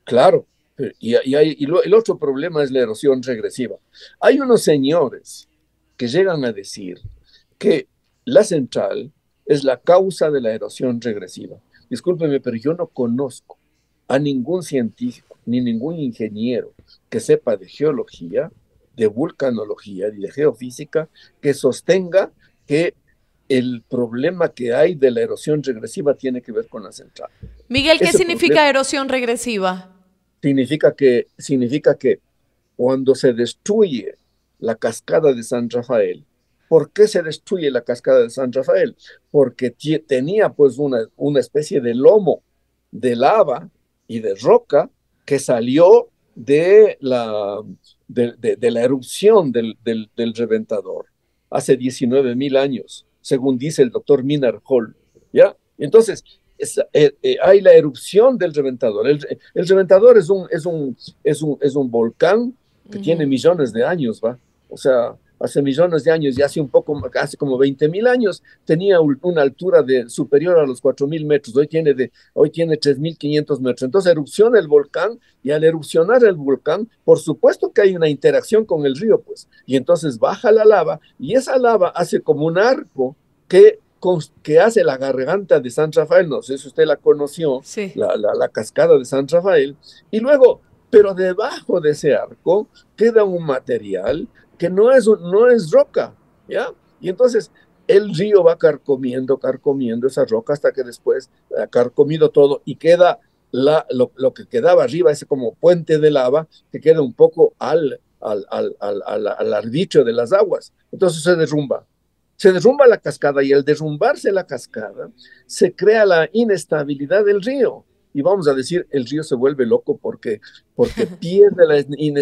Claro, y, el otro problema es la erosión regresiva. Hay unos señores que llegan a decir que la central es la causa de la erosión regresiva. Discúlpeme, pero yo no conozco a ningún científico ni ningún ingeniero que sepa de geología, de vulcanología y de geofísica que sostenga que el problema que hay de la erosión regresiva tiene que ver con la central. Miguel, ¿qué significa erosión regresiva? significa que, significa que cuando se destruye la cascada de San Rafael, ¿por qué se destruye la cascada de San Rafael? Porque tenía pues una, una especie de lomo de lava y de roca que salió de la, de, la erupción del, del, reventador hace 19 mil años, según dice el doctor Minar Hall. ¿ya? Entonces, eh, eh, hay la erupción del reventador. El, reventador es un, es, un, es, un, es un volcán que tiene millones de años, ¿va? O sea, hace millones de años y hace un poco, hace como 20 mil años, tenía una altura de, superior a los 4 mil metros, hoy tiene, de, hoy tiene 3.500 metros. Entonces erupciona el volcán y al erupcionar el volcán, por supuesto que hay una interacción con el río, pues, y entonces baja la lava y esa lava hace como un arco que que hace la garganta de San Rafael, no sé si usted la conoció, la, la, cascada de San Rafael, y luego, pero debajo de ese arco queda un material que no es, no es roca, ¿ya? Y entonces el río va carcomiendo, carcomiendo esa roca hasta que después ha carcomido todo y queda la, lo, lo, que quedaba arriba, ese como puente de lava, que queda un poco al, al, al, al, al de las aguas. Entonces se derrumba se derrumba la cascada y al derrumbarse la cascada se crea la inestabilidad del río. Y vamos a decir, el río se vuelve loco porque, porque pierde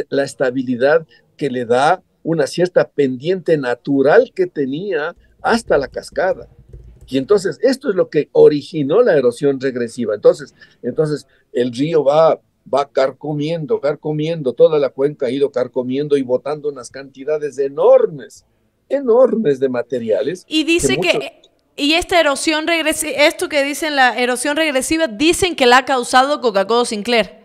la, estabilidad que le da una cierta pendiente natural que tenía hasta la cascada. Y entonces esto es lo que originó la erosión regresiva. Entonces, entonces el río va va carcomiendo, carcomiendo, toda la cuenca ha ido carcomiendo y botando unas cantidades enormes enormes de materiales. Y dice que, y esta erosión regresiva, esto que dicen la erosión regresiva, dicen que la ha causado Coca-Cola Sinclair.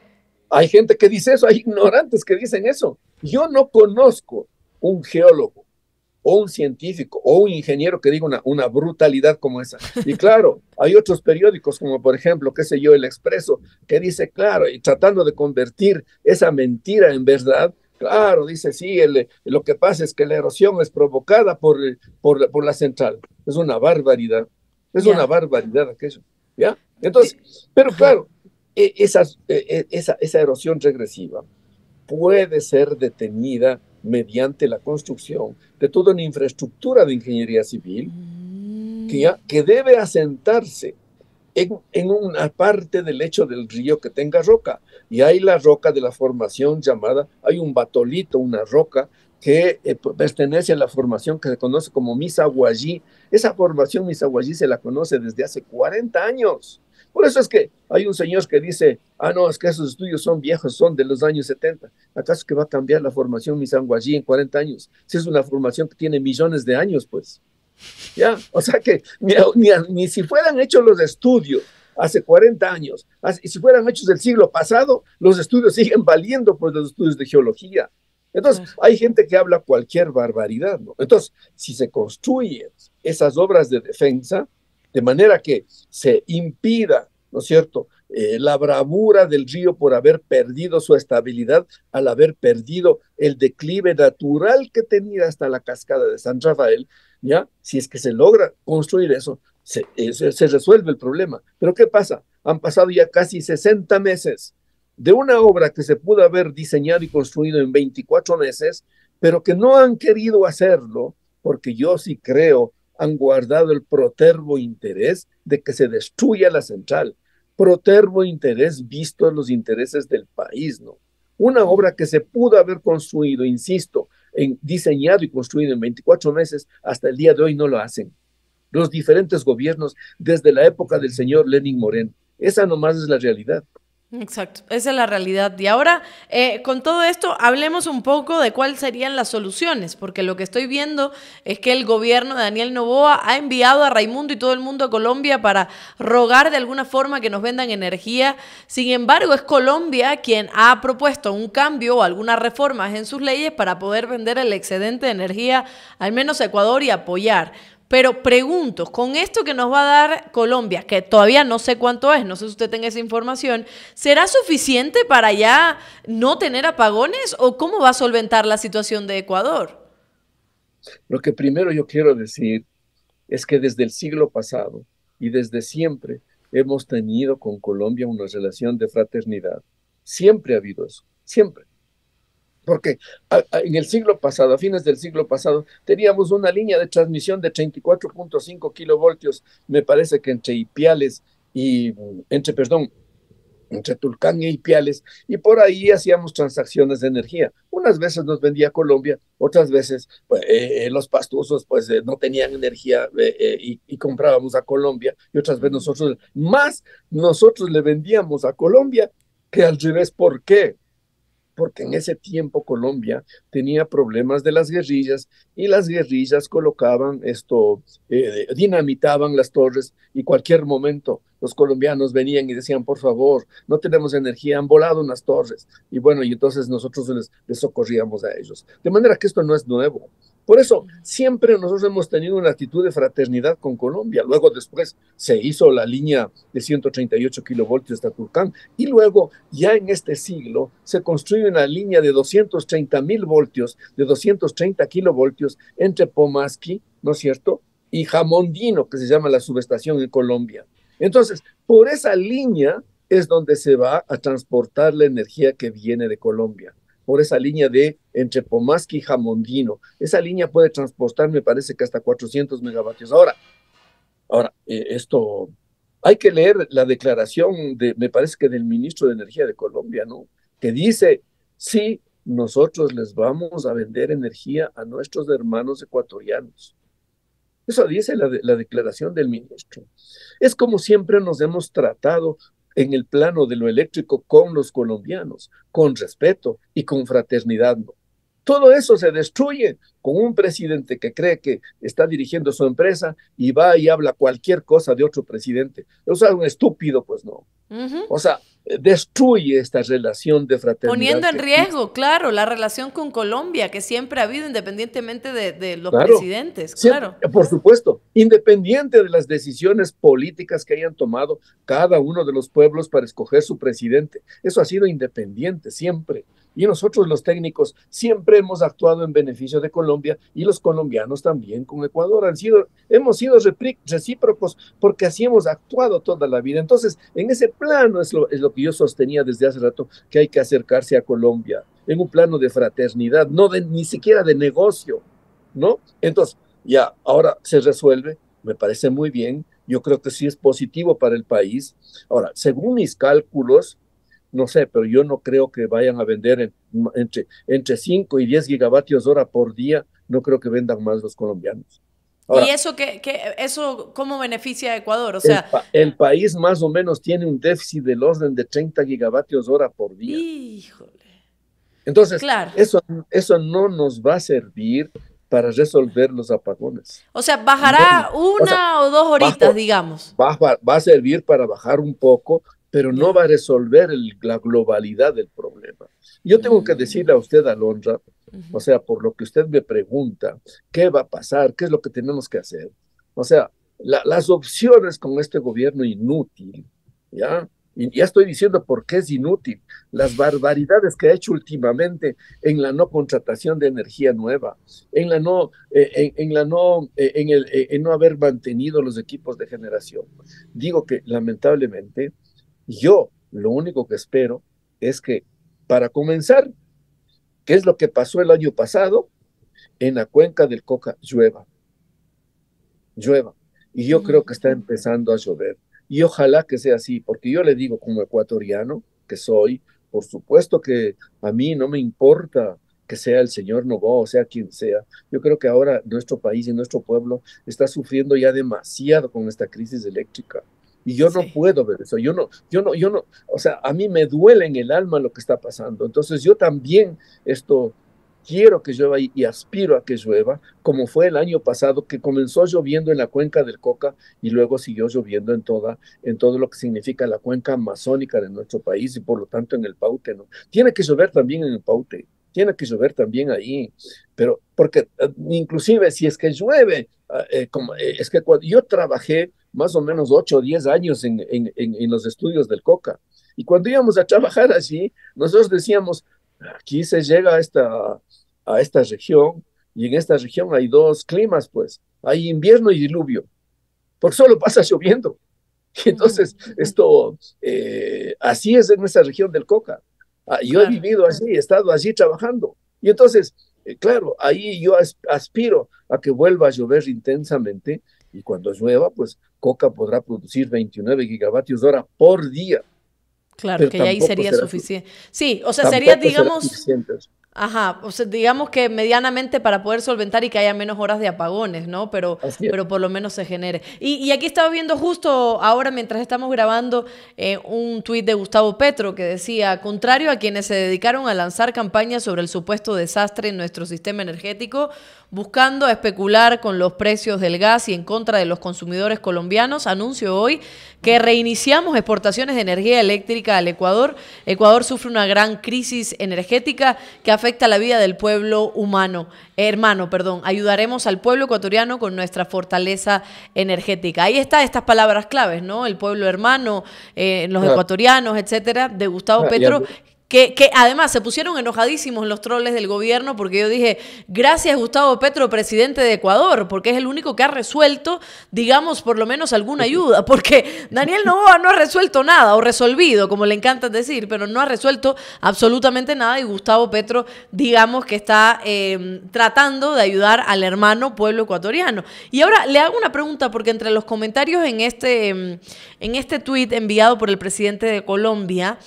Hay gente que dice eso, hay ignorantes que dicen eso. Yo no conozco un geólogo o un científico o un ingeniero que diga una brutalidad como esa. Y claro, hay otros periódicos como por ejemplo, qué sé yo, El Expreso, que dice, claro, y tratando de convertir esa mentira en verdad, Claro, dice, sí, eh, lo que pasa es que la erosión es provocada por, eh, por, la central. Es una barbaridad. Es una barbaridad aquello. ¿Ya? Entonces, pero claro, e, e, e, esa, erosión regresiva puede ser detenida mediante la construcción de toda una infraestructura de ingeniería civil que, mm. que debe asentarse en, una parte del lecho del río que tenga roca y hay la roca de la formación llamada, hay un batolito, una roca que eh, pertenece a la formación que se conoce como Misaguayí. Esa formación Misaguayí se la conoce desde hace 40 años. Por eso es que hay un señor que dice, ah, no, es que esos estudios son viejos, son de los años 70. ¿Acaso que va a cambiar la formación Misaguayí en 40 años? Si es una formación que tiene millones de años, pues. ¿Ya? O sea que ni, ni si fueran hechos los estudios hace 40 años. y si fueran hechos del siglo pasado, los estudios siguen valiendo pues, los estudios de geología. Entonces, hay gente que habla cualquier barbaridad, ¿no? Entonces, si se construyen esas obras de defensa, de manera que se impida, ¿no es cierto?, eh, la bravura del río por haber perdido su estabilidad al haber perdido el declive natural que tenía hasta la cascada de San Rafael, ¿ya? Si es que se logra construir eso, eh, se, resuelve el problema. Pero ¿qué pasa? Han pasado ya casi 60 meses de una obra que se pudo haber diseñado y construido en 24 meses, pero que no han querido hacerlo, porque yo sí creo han guardado el protervo interés de que se destruya la central. Protervo interés visto en los intereses del país, ¿no? Una obra que se pudo haber construido, insisto, en, diseñado y construido en 24 meses, hasta el día de hoy no lo hacen los diferentes gobiernos desde la época del señor Lenin Moreno. Esa nomás es la realidad. Exacto, esa es la realidad. Y ahora, eh, con todo esto, hablemos un poco de cuáles serían las soluciones, porque lo que estoy viendo es que el gobierno de Daniel Novoa ha enviado a Raimundo y todo el mundo a Colombia para rogar de alguna forma que nos vendan energía. Sin embargo, es Colombia quien ha propuesto un cambio o algunas reformas en sus leyes para poder vender el excedente de energía, al menos a Ecuador, y apoyar. Pero pregunto, con esto que nos va a dar Colombia, que todavía no sé cuánto es, no sé si usted tenga esa información, ¿será suficiente para ya no tener apagones o cómo va a solventar la situación de Ecuador? Lo que primero yo quiero decir es que desde el siglo pasado y desde siempre hemos tenido con Colombia una relación de fraternidad. Siempre ha habido eso, siempre porque en el siglo pasado, a fines del siglo pasado, teníamos una línea de transmisión de 34.5 kilovoltios, me parece que entre Ipiales y, entre, perdón, entre Tulcán y e Ipiales, y por ahí hacíamos transacciones de energía. Unas veces nos vendía Colombia, otras veces pues, eh, eh, los pastosos pues, eh, no tenían energía y, y, comprábamos a Colombia, y otras veces nosotros, más nosotros le vendíamos a Colombia que al revés. ¿Por qué? porque en ese tiempo Colombia tenía problemas de las guerrillas y las guerrillas colocaban esto, eh, dinamitaban las torres y cualquier momento los colombianos venían y decían, por favor, no tenemos energía, han volado unas torres. Y bueno, y entonces nosotros les, les socorríamos a ellos. De manera que esto no es nuevo. Por eso, siempre nosotros hemos tenido una actitud de fraternidad con Colombia. Luego, después, se hizo la línea de 138 kilovoltios hasta Turcán. Y luego, ya en este siglo, se construye una línea de 230 mil voltios, de 230 kilovoltios entre Pomasqui, ¿no es cierto? Y Jamondino, que se llama la subestación en Colombia. Entonces, por esa línea es donde se va a transportar la energía que viene de Colombia, por esa línea de entre Pomaski y Jamondino. Esa línea puede transportar, me parece que hasta 400 megavatios. Ahora, ahora eh, esto, hay que leer la declaración, de, me parece que del ministro de Energía de Colombia, ¿no? Que dice, sí, nosotros les vamos a vender energía a nuestros hermanos ecuatorianos. Eso dice la, declaración del ministro. Es como siempre nos hemos tratado en el plano de lo eléctrico con los colombianos, con respeto y con fraternidad. ¿no? Todo eso se destruye con un presidente que cree que está dirigiendo su empresa y va y habla cualquier cosa de otro presidente. O sea, un estúpido, pues no. O sea, destruye esta relación de fraternidad. Poniendo en riesgo, claro, la relación con Colombia que siempre ha habido independientemente de, los presidentes, claro. por supuesto, independiente de las decisiones políticas que hayan tomado cada uno de los pueblos para escoger su presidente. Eso ha sido independiente siempre y nosotros los técnicos siempre hemos actuado en beneficio de Colombia y los colombianos también con Ecuador. Han sido, hemos sido recíprocos porque así hemos actuado toda la vida. Entonces, en ese plano es lo, que yo sostenía desde hace rato, que hay que acercarse a Colombia, en un plano de fraternidad, no de, ni siquiera de negocio, ¿no? Entonces, ya, ahora se resuelve, me parece muy bien, yo creo que sí es positivo para el país. Ahora, según mis cálculos, no sé, pero yo no creo que vayan a vender entre, entre 5 y 10 gigavatios hora por día, no creo que vendan más los colombianos. ¿Y eso, que, eso cómo beneficia a Ecuador? O sea, el, país más o menos tiene un déficit del orden de 30 gigavatios hora por día. Híjole. Entonces, claro. eso, eso no nos va a servir para resolver los apagones. O sea, bajará una o, dos horitas, digamos. Va, va, a servir para bajar un poco pero no va a resolver la globalidad del problema. Yo tengo que decirle a usted, Alondra, o sea, por lo que usted me pregunta, ¿qué va a pasar? ¿Qué es lo que tenemos que hacer? O sea, las opciones con este gobierno inútil, ¿ya? Y ya estoy diciendo por qué es inútil. Las barbaridades que ha hecho últimamente en la no contratación de energía nueva, en la no, eh, en, la no, eh, en, el, eh, en no haber mantenido los equipos de generación. Digo que lamentablemente yo lo único que espero es que, para comenzar, ¿qué es lo que pasó el año pasado en la cuenca del Coca? Llueva. Llueva. Y yo creo que está empezando a llover. Y ojalá que sea así, porque yo le digo como ecuatoriano que soy, por supuesto que a mí no me importa que sea el señor Novoa o sea quien sea. Yo creo que ahora nuestro país y nuestro pueblo está sufriendo ya demasiado con esta crisis eléctrica. Y yo no puedo ver eso. Yo no, yo no, yo no, o sea, a mí me duele en el alma lo que está pasando. Entonces yo también esto quiero que llueva y, aspiro a que llueva, como fue el año pasado, que comenzó lloviendo en la cuenca del Coca y luego siguió lloviendo en toda, en todo lo que significa la cuenca amazónica de nuestro país y por lo tanto en el Paute, ¿no? Tiene que llover también en el Paute, tiene que llover también ahí, pero porque eh, inclusive si es que llueve, ah, eh, como, eh, es que cuando yo trabajé más o menos 8 o 10 años en, los estudios del Coca. Y cuando íbamos a trabajar así, nosotros decíamos, aquí se llega a esta, a esta región y en esta región hay dos climas, pues, hay invierno y diluvio, por solo pasa lloviendo. entonces, esto, eh, así es en esa región del Coca. Ah, yo he vivido así, he estado allí trabajando. Y entonces, eh, claro, ahí yo aspiro a que vuelva a llover intensamente y cuando llueva, pues Coca podrá producir 29 gigavatios de hora por día. Claro, que ya ahí sería suficiente. Sí, o sea, sería, digamos... Ajá, o sea, digamos que medianamente para poder solventar y que haya menos horas de apagones, ¿no? Pero, pero por lo menos se genere. Y, aquí estaba viendo justo ahora, mientras estamos grabando, eh, un tuit de Gustavo Petro que decía, contrario a quienes se dedicaron a lanzar campañas sobre el supuesto desastre en nuestro sistema energético, buscando especular con los precios del gas y en contra de los consumidores colombianos, anuncio hoy que reiniciamos exportaciones de energía eléctrica al Ecuador. Ecuador sufre una gran crisis energética que afecta la vida del pueblo humano, hermano, perdón. Ayudaremos al pueblo ecuatoriano con nuestra fortaleza energética. Ahí están estas palabras claves, ¿no? El pueblo hermano, eh, los ecuatorianos, etcétera, de Gustavo ah, Petro, que, además se pusieron enojadísimos los troles del gobierno porque yo dije, gracias Gustavo Petro, presidente de Ecuador, porque es el único que ha resuelto, digamos, por lo menos alguna ayuda, porque Daniel Novoa no ha resuelto nada, o resolvido, como le encanta decir, pero no ha resuelto absolutamente nada y Gustavo Petro, digamos, que está em, tratando de ayudar al hermano pueblo ecuatoriano. Y ahora le hago una pregunta, porque entre los comentarios en este, em, en este tuit enviado por el presidente de Colombia,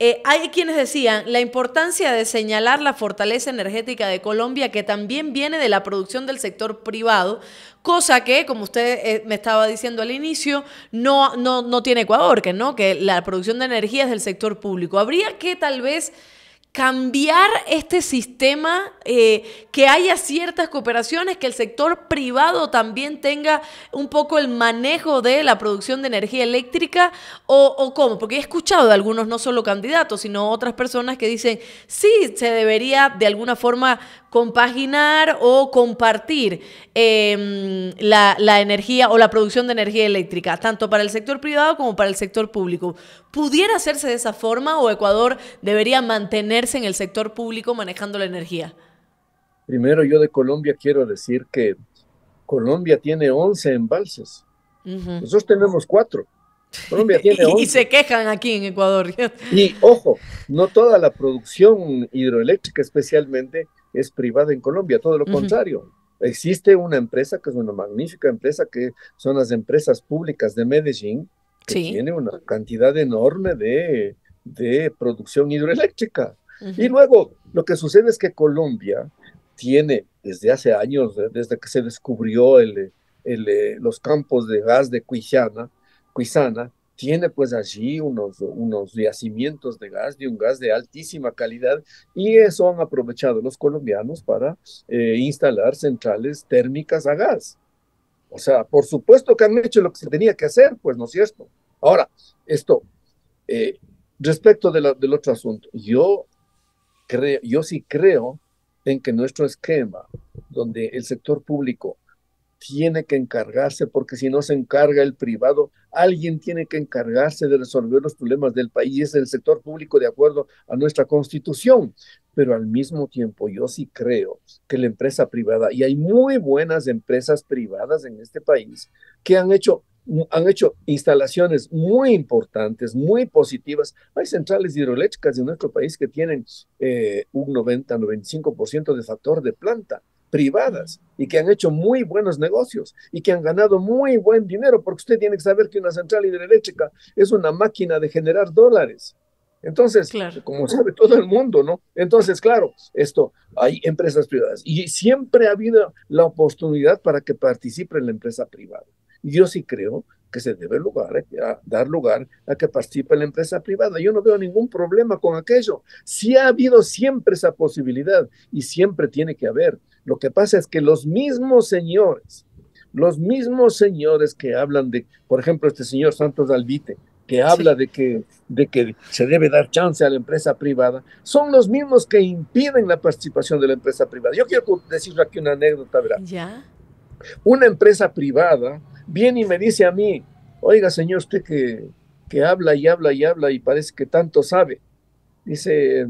eh, hay quienes decían la importancia de señalar la fortaleza energética de Colombia, que también viene de la producción del sector privado, cosa que, como usted eh, me estaba diciendo al inicio, no, no, no tiene Ecuador, que no, que la producción de energía es del sector público. Habría que tal vez cambiar este sistema, eh, que haya ciertas cooperaciones, que el sector privado también tenga un poco el manejo de la producción de energía eléctrica o, cómo, porque he escuchado de algunos, no solo candidatos, sino otras personas que dicen, sí, se debería de alguna forma compaginar o compartir em, la energía o la producción de energía eléctrica, tanto para el sector privado como para el sector público. ¿Pudiera hacerse de esa forma o Ecuador debería mantenerse en el sector público manejando la energía? Primero, yo de Colombia quiero decir que Colombia tiene 11 embalses. Nosotros tenemos cuatro. Colombia tiene 11. y se quejan aquí en Ecuador. y ojo, no toda la producción hidroeléctrica especialmente es privada en Colombia, todo lo contrario. Existe una empresa que es una magnífica empresa, que son las empresas públicas de Medellín, tiene una cantidad enorme de, producción hidroeléctrica. Y luego, lo que sucede es que Colombia tiene desde hace años, desde que se descubrió eh, los campos de gas de Quijana Cuisana, tiene pues allí unos, yacimientos de gas, de un gas de altísima calidad, y eso han aprovechado los colombianos para eh, instalar centrales térmicas a gas. O sea, por supuesto que han hecho lo que se tenía que hacer, pues no es cierto. Ahora, esto, eh, respecto de la, del otro asunto, yo, creo, yo sí creo en que nuestro esquema, donde el sector público tiene que encargarse, porque si no se encarga el privado, alguien tiene que encargarse de resolver los problemas del país, es el sector público de acuerdo a nuestra constitución pero al mismo tiempo yo sí creo que la empresa privada, y hay muy buenas empresas privadas en este país que han hecho, han hecho instalaciones muy importantes, muy positivas. Hay centrales hidroeléctricas en nuestro país que tienen eh, un 90-95% de factor de planta privadas y que han hecho muy buenos negocios y que han ganado muy buen dinero, porque usted tiene que saber que una central hidroeléctrica es una máquina de generar dólares entonces, como sabe todo el mundo, ¿no? Entonces, claro, esto, hay empresas privadas y siempre ha habido la oportunidad para que participe la empresa privada. Yo sí creo que se debe eh, dar lugar a que participe la empresa privada. Yo no veo ningún problema con aquello. Sí ha habido siempre esa posibilidad y siempre tiene que haber. Lo que pasa es que los mismos señores, los mismos señores que hablan de, por ejemplo, este señor Santos Alvite, que habla de, que, de que se debe dar chance a la empresa privada, son los mismos que impiden la participación de la empresa privada. Yo quiero decirle aquí una anécdota, ¿verdad? Una empresa privada viene y me dice a mí, oiga señor, usted que, que habla y habla y habla y parece que tanto sabe. Dice,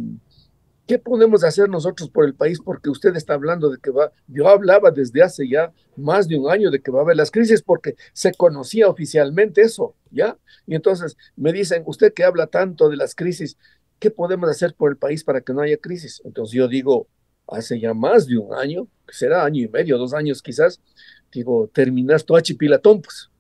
¿Qué podemos hacer nosotros por el país? Porque usted está hablando de que va, yo hablaba desde hace ya más de un año de que va a haber las crisis porque se conocía oficialmente eso, ¿ya? Y entonces me dicen, usted que habla tanto de las crisis, ¿qué podemos hacer por el país para que no haya crisis? Entonces yo digo, hace ya más de un año, será año y medio, dos años quizás, digo, terminar Toachipilatón, pues.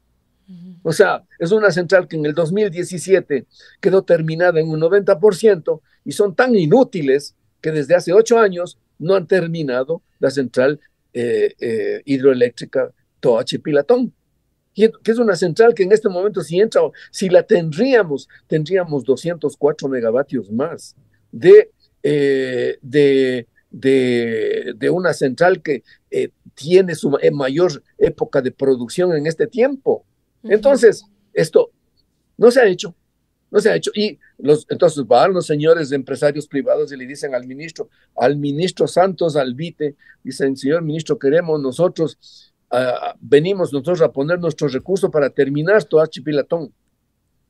O sea, es una central que en el 2017 quedó terminada en un 90%, y son tan inútiles que desde hace ocho años no han terminado la central eh, eh, hidroeléctrica eh, Pilatón, que es una central que en este momento si entra, si la tendríamos, tendríamos 204 megavatios más eh, de, de, una central que tiene su mayor época de producción en este tiempo. Entonces, esto no se ha hecho, no se ha hecho. Y los, entonces van los señores empresarios privados y le dicen al ministro, al ministro Santos Albite, dicen, señor ministro, queremos nosotros, ah, venimos nosotros a poner nuestros recursos para terminar todo Pilatón.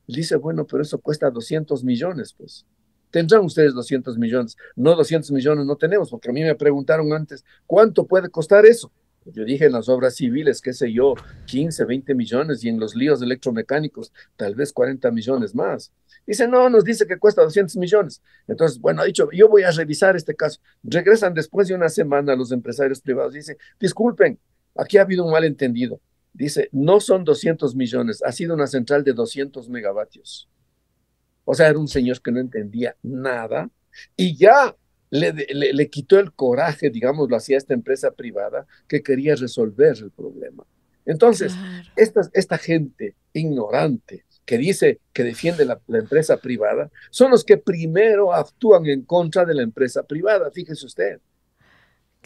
Dice, bueno, pero eso cuesta 200 millones, pues. Tendrán ustedes 200 millones. No, 200 millones no tenemos, porque a mí me preguntaron antes, ¿cuánto puede costar eso? yo dije en las obras civiles, qué sé yo, 15, 20 millones y en los líos electromecánicos tal vez 40 millones más. Dice, no, nos dice que cuesta 200 millones. Entonces, bueno, ha dicho, yo voy a revisar este caso. Regresan después de una semana los empresarios privados. Dice, disculpen, aquí ha habido un malentendido. Dice, no son 200 millones, ha sido una central de 200 megavatios. O sea, era un señor que no entendía nada y ya le, le, quitó el coraje, digámoslo hacia esta empresa privada que quería resolver el problema. Entonces, esta, gente ignorante que dice que defiende la, empresa privada son los que primero actúan en contra de la empresa privada, fíjese usted.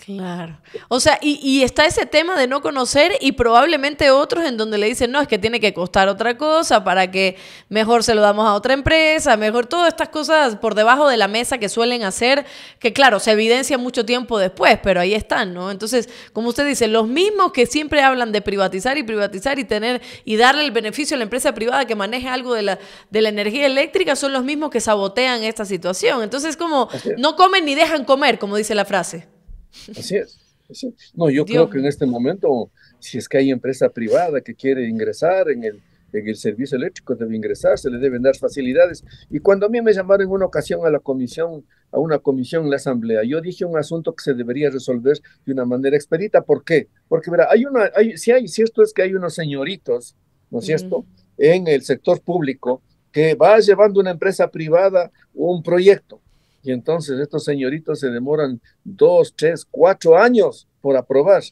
Claro. O sea, y, está ese tema de no conocer y probablemente otros en donde le dicen, no, es que tiene que costar otra cosa para que mejor se lo damos a otra empresa, mejor todas estas cosas por debajo de la mesa que suelen hacer, que claro, se evidencia mucho tiempo después, pero ahí están, ¿no? Entonces, como usted dice, los mismos que siempre hablan de privatizar y privatizar y tener y darle el beneficio a la empresa privada que maneje algo de la, de la energía eléctrica son los mismos que sabotean esta situación. Entonces, como no comen ni dejan comer, como dice la frase. Así es. No, yo creo que en este momento, si es que hay empresa privada que quiere ingresar en el, en el servicio eléctrico, debe ingresar, se le deben dar facilidades. Y cuando a mí me llamaron en una ocasión a la comisión, a una comisión en la asamblea, yo dije un asunto que se debería resolver de una manera expedita. ¿Por qué? Porque, mira, hay una, hay, si hay, si esto es que hay unos señoritos, ¿no es cierto?, en el sector público que va llevando una empresa privada un proyecto y entonces estos señoritos se demoran dos, tres, cuatro años por aprobar.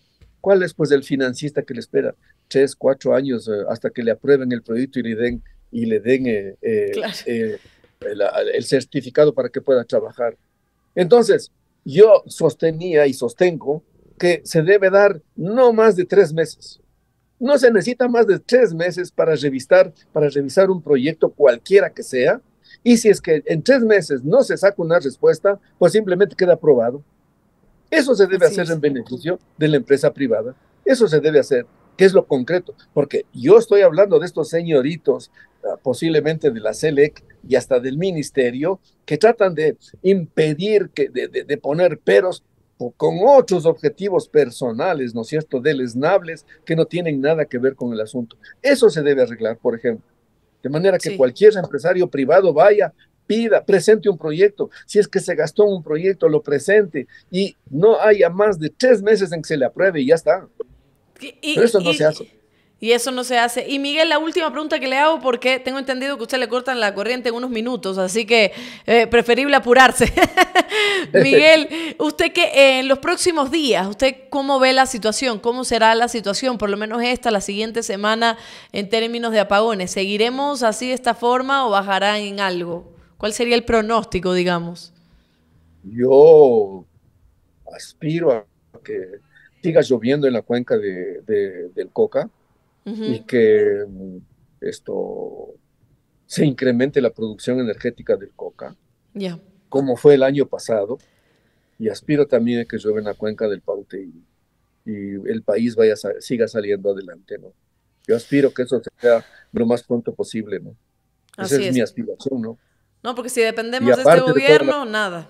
¿Cuál es pues el financista que le espera tres, cuatro años eh, hasta que le aprueben el proyecto y le den, y le den eh, eh, el, certificado para que pueda trabajar? Entonces, yo sostenía y sostengo que se debe dar no más de tres meses. No se necesita más de tres meses para revisar, para revisar un proyecto cualquiera que sea, y si es que en tres meses no se saca una respuesta, pues simplemente queda aprobado. Eso se debe hacer en beneficio de la empresa privada. Eso se debe hacer, que es lo concreto. Porque yo estoy hablando de estos señoritos, ah, posiblemente de la SELEC e y hasta del ministerio, que tratan de impedir, que, de, poner peros con otros objetivos personales, ¿no es cierto?, deleznables, que no tienen nada que ver con el asunto. Eso se debe arreglar, por ejemplo. De manera que cualquier empresario privado vaya, pida, presente un proyecto. Si es que se gastó un proyecto, lo presente y no haya más de tres meses en que se le apruebe y ya está. Pero eso no se hace. Y eso no se hace. Y Miguel, la última pregunta que le hago, porque tengo entendido que usted le cortan la corriente en unos minutos, así que eh, preferible apurarse. Miguel, usted que en los próximos días, ¿usted cómo ve la situación? ¿Cómo será la situación? Por lo menos esta, la siguiente semana, en términos de apagones. ¿Seguiremos así de esta forma o bajarán en algo? ¿Cuál sería el pronóstico, digamos? Yo aspiro a que siga lloviendo en la cuenca del Coca y que mm, esto se incremente la producción energética del coca, ya como fue el año pasado, y aspiro también a que llueva en la cuenca del Paute y, el país vaya siga saliendo adelante, ¿no? Yo aspiro que eso sea lo más pronto posible, ¿no? Esa es, mi aspiración, ¿no? No, porque si dependemos de este gobierno, nada.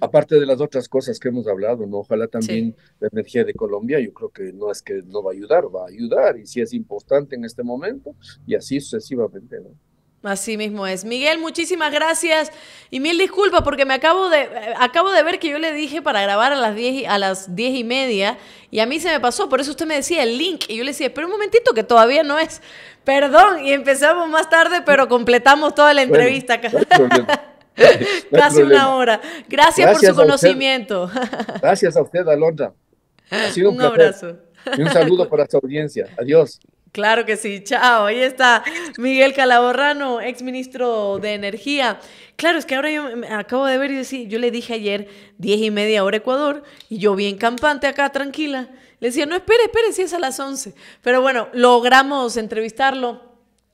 Aparte de las otras cosas que hemos hablado, ¿no? Ojalá también la energía de Colombia, yo creo que no es que no va a ayudar, va a ayudar y si es importante en este momento y así sucesivamente, Así mismo es. Miguel, muchísimas gracias y mil disculpas porque me acabo de, eh, acabo de ver que yo le dije para grabar a las, 10, a las diez y media y a mí se me pasó, por eso usted me decía el link y yo le decía, pero un momentito que todavía no es, perdón, y empezamos más tarde pero completamos toda la entrevista. Bueno, Casi una hora. Gracias, por su conocimiento. Gracias a usted, Alondra. Ha un, abrazo. Y un saludo para su audiencia. Adiós. Claro que sí, chao. Ahí está Miguel Calaborrano, ex ministro de Energía. Claro, es que ahora yo me acabo de ver y decir, yo le dije ayer 10 y media hora Ecuador y yo bien campante acá, tranquila. Le decía, no, espere, espere, si es a las 11. Pero bueno, logramos entrevistarlo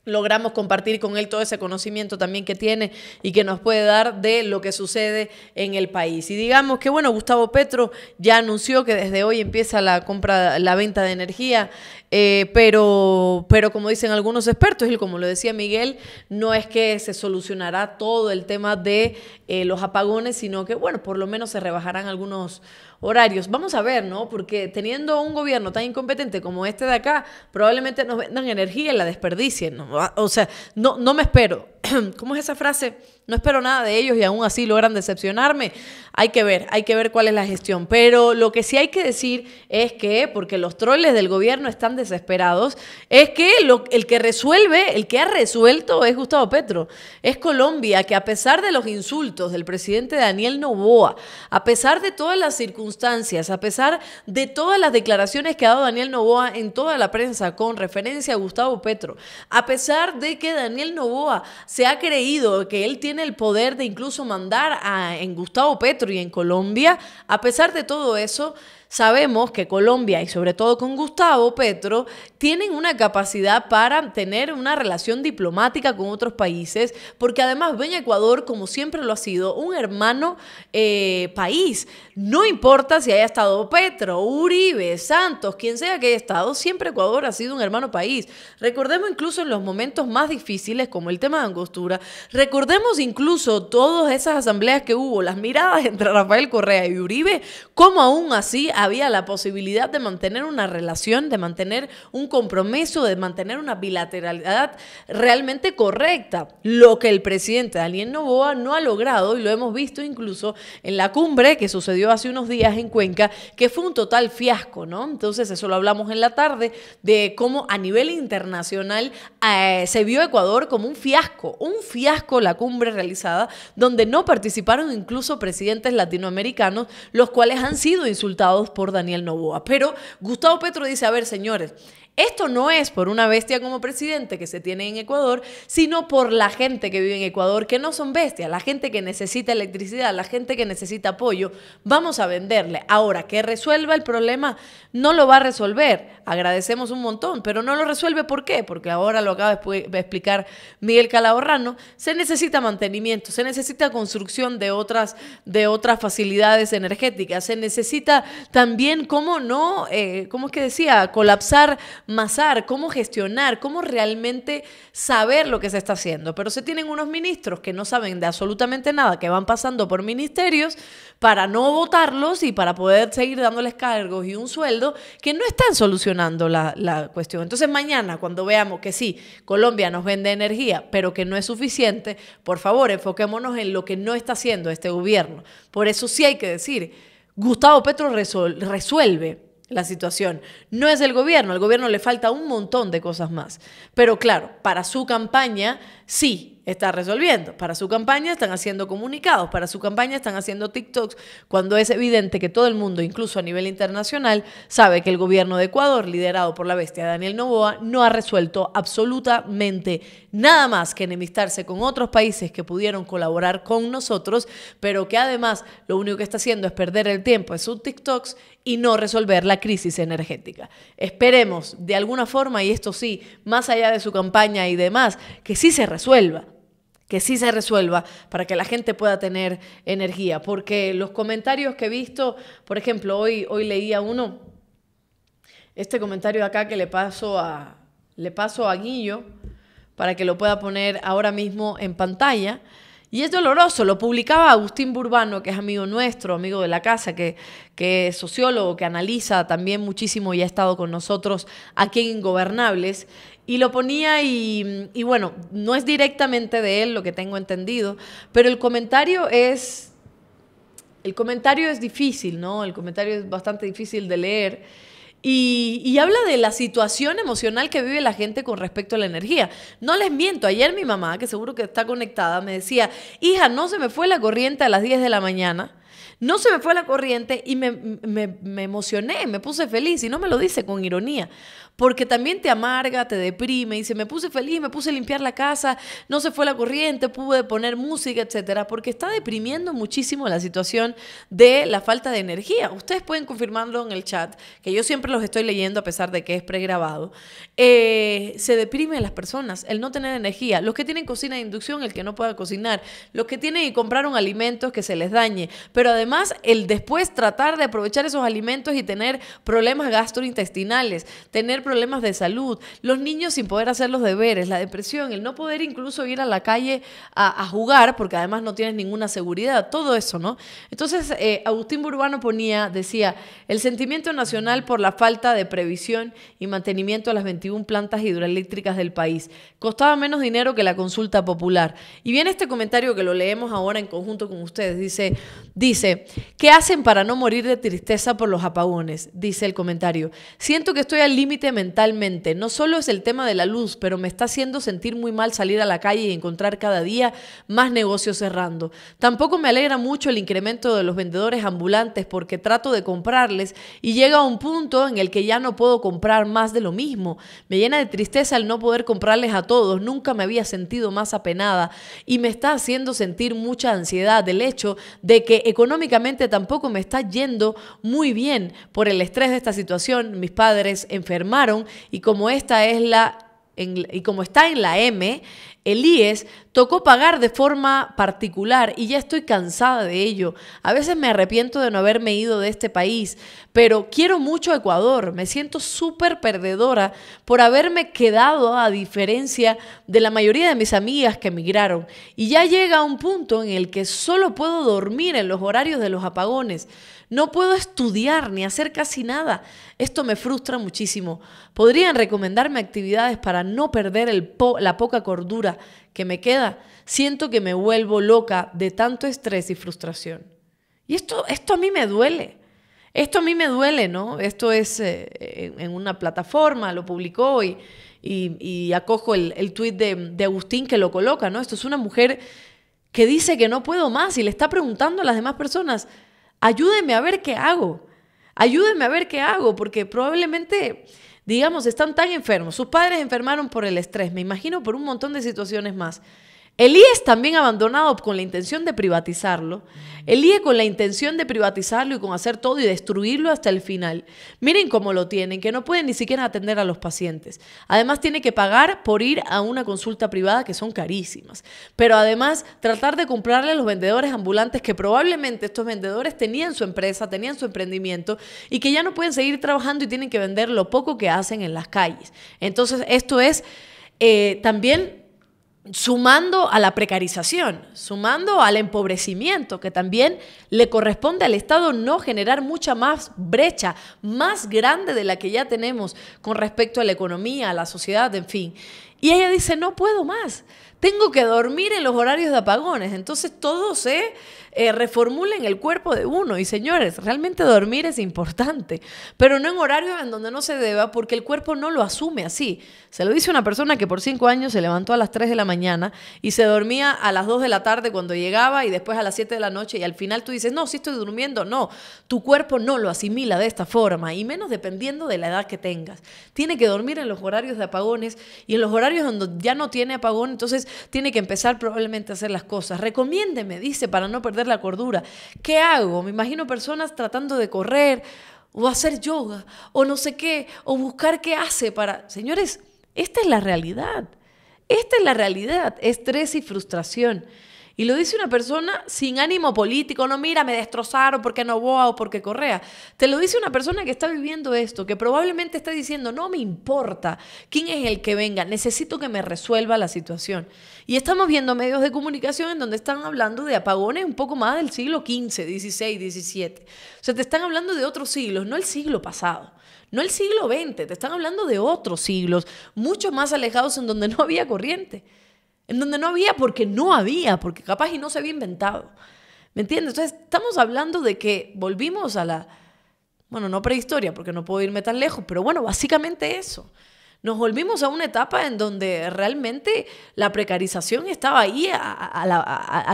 logramos compartir con él todo ese conocimiento también que tiene y que nos puede dar de lo que sucede en el país. Y digamos que, bueno, Gustavo Petro ya anunció que desde hoy empieza la compra, la venta de energía, eh, pero, pero como dicen algunos expertos, y como lo decía Miguel, no es que se solucionará todo el tema de eh, los apagones, sino que, bueno, por lo menos se rebajarán algunos horarios. Vamos a ver, ¿no? Porque teniendo un gobierno tan incompetente como este de acá, probablemente nos vendan energía y la desperdicien. ¿no? O sea, no, no me espero. ¿Cómo es esa frase? No espero nada de ellos y aún así logran decepcionarme. Hay que ver, hay que ver cuál es la gestión. Pero lo que sí hay que decir es que, porque los troles del gobierno están desesperados, es que el que resuelve, el que ha resuelto es Gustavo Petro. Es Colombia, que a pesar de los insultos del presidente Daniel Novoa, a pesar de todas las circunstancias, a pesar de todas las declaraciones que ha dado Daniel Novoa en toda la prensa con referencia a Gustavo Petro, a pesar de que Daniel Novoa se ha creído que él tiene el poder de incluso mandar a, en Gustavo Petro y en Colombia, a pesar de todo eso, sabemos que Colombia y sobre todo con Gustavo Petro tienen una capacidad para tener una relación diplomática con otros países, porque además ven a Ecuador, como siempre lo ha sido, un hermano eh, país. No importa si haya estado Petro, Uribe, Santos, quien sea que haya estado, siempre Ecuador ha sido un hermano país. Recordemos incluso en los momentos más difíciles, como el tema de Angostura, recordemos incluso todas esas asambleas que hubo, las miradas entre Rafael Correa y Uribe, como aún así había la posibilidad de mantener una relación, de mantener un compromiso, de mantener una bilateralidad realmente correcta. Lo que el presidente Daniel Novoa no ha logrado, y lo hemos visto incluso en la cumbre que sucedió hace unos días en Cuenca, que fue un total fiasco, ¿no? Entonces, eso lo hablamos en la tarde, de cómo a nivel internacional eh, se vio Ecuador como un fiasco, un fiasco la cumbre realizada, donde no participaron incluso presidentes latinoamericanos, los cuales han sido insultados por Daniel Novoa. Pero Gustavo Petro dice, a ver, señores, esto no es por una bestia como presidente que se tiene en Ecuador, sino por la gente que vive en Ecuador, que no son bestias, la gente que necesita electricidad, la gente que necesita apoyo. Vamos a venderle. Ahora, que resuelva el problema, no lo va a resolver. Agradecemos un montón, pero no lo resuelve. ¿Por qué? Porque ahora lo acaba de explicar Miguel Calahorrano. Se necesita mantenimiento, se necesita construcción de otras, de otras facilidades energéticas, se necesita también, ¿cómo no? Eh, ¿Cómo es que decía? Colapsar masar, cómo gestionar, cómo realmente saber lo que se está haciendo. Pero se tienen unos ministros que no saben de absolutamente nada, que van pasando por ministerios para no votarlos y para poder seguir dándoles cargos y un sueldo que no están solucionando la, la cuestión. Entonces mañana, cuando veamos que sí, Colombia nos vende energía, pero que no es suficiente, por favor, enfoquémonos en lo que no está haciendo este gobierno. Por eso sí hay que decir, Gustavo Petro resuelve la situación. No es el gobierno, al gobierno le falta un montón de cosas más. Pero claro, para su campaña sí está resolviendo. Para su campaña están haciendo comunicados, para su campaña están haciendo TikToks, cuando es evidente que todo el mundo, incluso a nivel internacional, sabe que el gobierno de Ecuador, liderado por la bestia Daniel Novoa, no ha resuelto absolutamente nada más que enemistarse con otros países que pudieron colaborar con nosotros, pero que además lo único que está haciendo es perder el tiempo en sus TikToks y no resolver la crisis energética. Esperemos de alguna forma, y esto sí, más allá de su campaña y demás, que sí se resuelva, que sí se resuelva para que la gente pueda tener energía. Porque los comentarios que he visto, por ejemplo, hoy, hoy leía uno, este comentario de acá que le paso a, le paso a Guillo para que lo pueda poner ahora mismo en pantalla. Y es doloroso, lo publicaba Agustín Burbano, que es amigo nuestro, amigo de la casa, que, que es sociólogo, que analiza también muchísimo y ha estado con nosotros aquí en Ingobernables. Y lo ponía y, bueno, no es directamente de él lo que tengo entendido, pero el comentario es... El comentario es difícil, ¿no? El comentario es bastante difícil de leer. Y, habla de la situación emocional que vive la gente con respecto a la energía. No les miento, ayer mi mamá, que seguro que está conectada, me decía, hija, no se me fue la corriente a las 10 de la mañana. No se me fue la corriente y me, me emocioné, me puse feliz y no me lo dice con ironía, porque también te amarga, te deprime, y dice, me puse feliz, me puse a limpiar la casa, no se fue la corriente, pude poner música, etcétera, porque está deprimiendo muchísimo la situación de la falta de energía. Ustedes pueden confirmarlo en el chat, que yo siempre los estoy leyendo a pesar de que es pregrabado. Eh, se a las personas, el no tener energía, los que tienen cocina de inducción, el que no pueda cocinar, los que tienen y compraron alimentos que se les dañe, pero además el después tratar de aprovechar esos alimentos y tener problemas gastrointestinales, tener problemas de salud, los niños sin poder hacer los deberes, la depresión, el no poder incluso ir a la calle a, jugar, porque además no tienes ninguna seguridad, todo eso, ¿no? Entonces, eh, Agustín Burbano ponía, decía, el sentimiento nacional por la falta de previsión y mantenimiento de las 21 plantas hidroeléctricas del país. Costaba menos dinero que la consulta popular. Y viene este comentario que lo leemos ahora en conjunto con ustedes. Dice, dice, ¿qué hacen para no morir de tristeza por los apagones? Dice el comentario. Siento que estoy al límite mentalmente. No solo es el tema de la luz, pero me está haciendo sentir muy mal salir a la calle y encontrar cada día más negocios cerrando. Tampoco me alegra mucho el incremento de los vendedores ambulantes porque trato de comprarles y llega un punto en el que ya no puedo comprar más de lo mismo. Me llena de tristeza el no poder comprarles a todos. Nunca me había sentido más apenada y me está haciendo sentir mucha ansiedad del hecho de que económicamente tampoco me está yendo muy bien por el estrés de esta situación, mis padres enfermaron y como esta es la y como está en la M, Elías e tocó pagar de forma particular y ya estoy cansada de ello. A veces me arrepiento de no haberme ido de este país, pero quiero mucho Ecuador. Me siento súper perdedora por haberme quedado a diferencia de la mayoría de mis amigas que emigraron. Y ya llega un punto en el que solo puedo dormir en los horarios de los apagones. No puedo estudiar ni hacer casi nada. Esto me frustra muchísimo. ¿Podrían recomendarme actividades para no perder el la poca cordura que me queda? Siento que me vuelvo loca de tanto estrés y frustración. Y esto, esto a mí me duele. Esto a mí me duele, ¿no? Esto es eh, en una plataforma, lo publicó y, y, acojo el, el tuit de, de Agustín que lo coloca, ¿no? Esto es una mujer que dice que no puedo más y le está preguntando a las demás personas, ayúdeme a ver qué hago, ayúdeme a ver qué hago, porque probablemente, digamos, están tan enfermos, sus padres enfermaron por el estrés, me imagino por un montón de situaciones más. El IE es también abandonado con la intención de privatizarlo. El IE con la intención de privatizarlo y con hacer todo y destruirlo hasta el final. Miren cómo lo tienen, que no pueden ni siquiera atender a los pacientes. Además, tiene que pagar por ir a una consulta privada que son carísimas. Pero además, tratar de comprarle a los vendedores ambulantes que probablemente estos vendedores tenían su empresa, tenían su emprendimiento y que ya no pueden seguir trabajando y tienen que vender lo poco que hacen en las calles. Entonces, esto es eh, también sumando a la precarización, sumando al empobrecimiento, que también le corresponde al Estado no generar mucha más brecha, más grande de la que ya tenemos con respecto a la economía, a la sociedad, en fin. Y ella dice, no puedo más tengo que dormir en los horarios de apagones. Entonces todo se eh, reformula en el cuerpo de uno. Y señores, realmente dormir es importante, pero no en horarios en donde no se deba porque el cuerpo no lo asume así. Se lo dice una persona que por cinco años se levantó a las tres de la mañana y se dormía a las dos de la tarde cuando llegaba y después a las siete de la noche y al final tú dices, no, si estoy durmiendo. No, tu cuerpo no lo asimila de esta forma y menos dependiendo de la edad que tengas. Tiene que dormir en los horarios de apagones y en los horarios donde ya no tiene apagón. Entonces tiene que empezar probablemente a hacer las cosas. Recomiéndeme, dice, para no perder la cordura. ¿Qué hago? Me imagino personas tratando de correr o hacer yoga o no sé qué, o buscar qué hace para... Señores, esta es la realidad. Esta es la realidad, estrés y frustración. Y lo dice una persona sin ánimo político, no mira, me destrozaron porque no voy o porque Correa. Te lo dice una persona que está viviendo esto, que probablemente está diciendo, no me importa quién es el que venga, necesito que me resuelva la situación. Y estamos viendo medios de comunicación en donde están hablando de apagones un poco más del siglo XV, XVI, XVII. O sea, te están hablando de otros siglos, no el siglo pasado. No el siglo XX, te están hablando de otros siglos, mucho más alejados en donde no había corriente en donde no había porque no había, porque capaz y no se había inventado. ¿Me entiendes? Entonces, estamos hablando de que volvimos a la, bueno, no prehistoria, porque no puedo irme tan lejos, pero bueno, básicamente eso. Nos volvimos a una etapa en donde realmente la precarización estaba ahí a,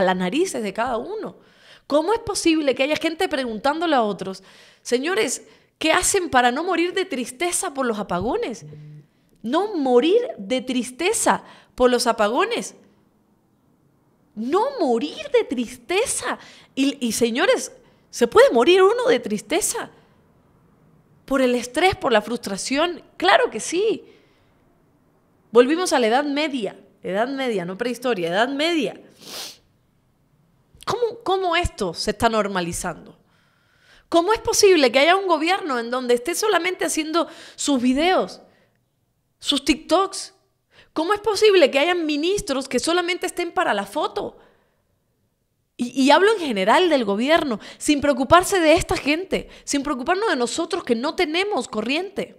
las narices de cada uno. ¿Cómo es posible que haya gente preguntándole a otros, señores, ¿qué hacen para no morir de tristeza por los apagones? No morir de tristeza por los apagones. No morir de tristeza. Y, señores, se puede morir uno de tristeza. Por el estrés, por la frustración. Claro que sí. Volvimos a la Edad Media. Edad Media, no prehistoria, Edad Media. ¿Cómo, ¿Cómo, esto se está normalizando? ¿Cómo es posible que haya un gobierno en donde esté solamente haciendo sus videos sus TikToks. ¿Cómo es posible que hayan ministros que solamente estén para la foto? Y, hablo en general del gobierno, sin preocuparse de esta gente, sin preocuparnos de nosotros que no tenemos corriente.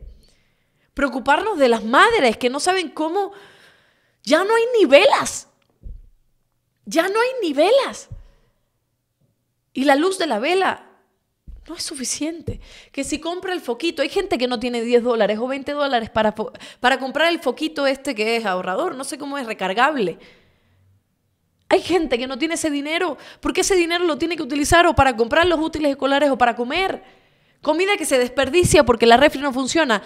Preocuparnos de las madres que no saben cómo... Ya no hay nivelas. Ya no hay nivelas. Y la luz de la vela no es suficiente. Que si compra el foquito, hay gente que no tiene 10 dólares o 20 dólares para, para comprar el foquito este que es ahorrador, no sé cómo es, recargable. Hay gente que no tiene ese dinero porque ese dinero lo tiene que utilizar o para comprar los útiles escolares o para comer. Comida que se desperdicia porque la refri no funciona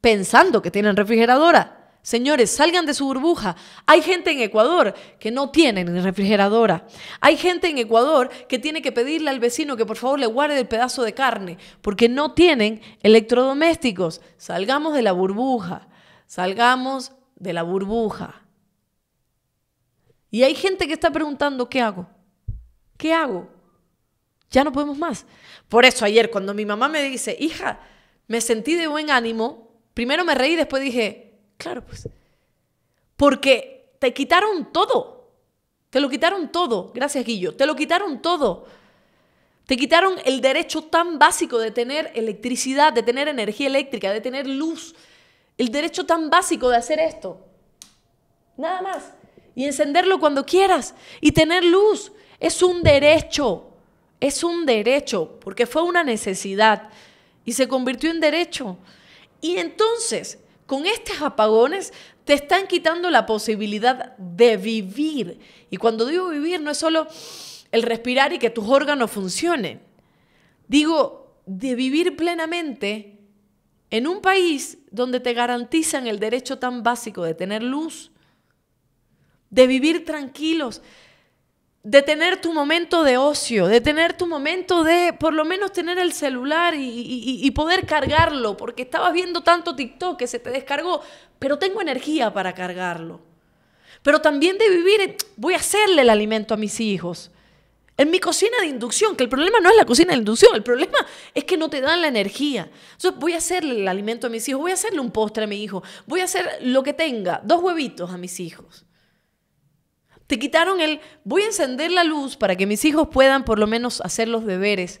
pensando que tienen refrigeradora. Señores, salgan de su burbuja. Hay gente en Ecuador que no tiene refrigeradora. Hay gente en Ecuador que tiene que pedirle al vecino que por favor le guarde el pedazo de carne porque no tienen electrodomésticos. Salgamos de la burbuja. Salgamos de la burbuja. Y hay gente que está preguntando, ¿qué hago? ¿Qué hago? Ya no podemos más. Por eso ayer cuando mi mamá me dice, hija, me sentí de buen ánimo, primero me reí, después dije, Claro, pues. Porque te quitaron todo. Te lo quitaron todo. Gracias, Guillo. Te lo quitaron todo. Te quitaron el derecho tan básico de tener electricidad, de tener energía eléctrica, de tener luz. El derecho tan básico de hacer esto. Nada más. Y encenderlo cuando quieras. Y tener luz. Es un derecho. Es un derecho. Porque fue una necesidad. Y se convirtió en derecho. Y entonces, con estos apagones te están quitando la posibilidad de vivir. Y cuando digo vivir no es solo el respirar y que tus órganos funcionen. Digo, de vivir plenamente en un país donde te garantizan el derecho tan básico de tener luz, de vivir tranquilos, de tener tu momento de ocio, de tener tu momento de por lo menos tener el celular y, poder cargarlo, porque estabas viendo tanto TikTok que se te descargó, pero tengo energía para cargarlo. Pero también de vivir, voy a hacerle el alimento a mis hijos. En mi cocina de inducción, que el problema no es la cocina de inducción, el problema es que no te dan la energía. Entonces voy a hacerle el alimento a mis hijos, voy a hacerle un postre a mi hijo, voy a hacer lo que tenga, dos huevitos a mis hijos. Te quitaron el, voy a encender la luz para que mis hijos puedan por lo menos hacer los deberes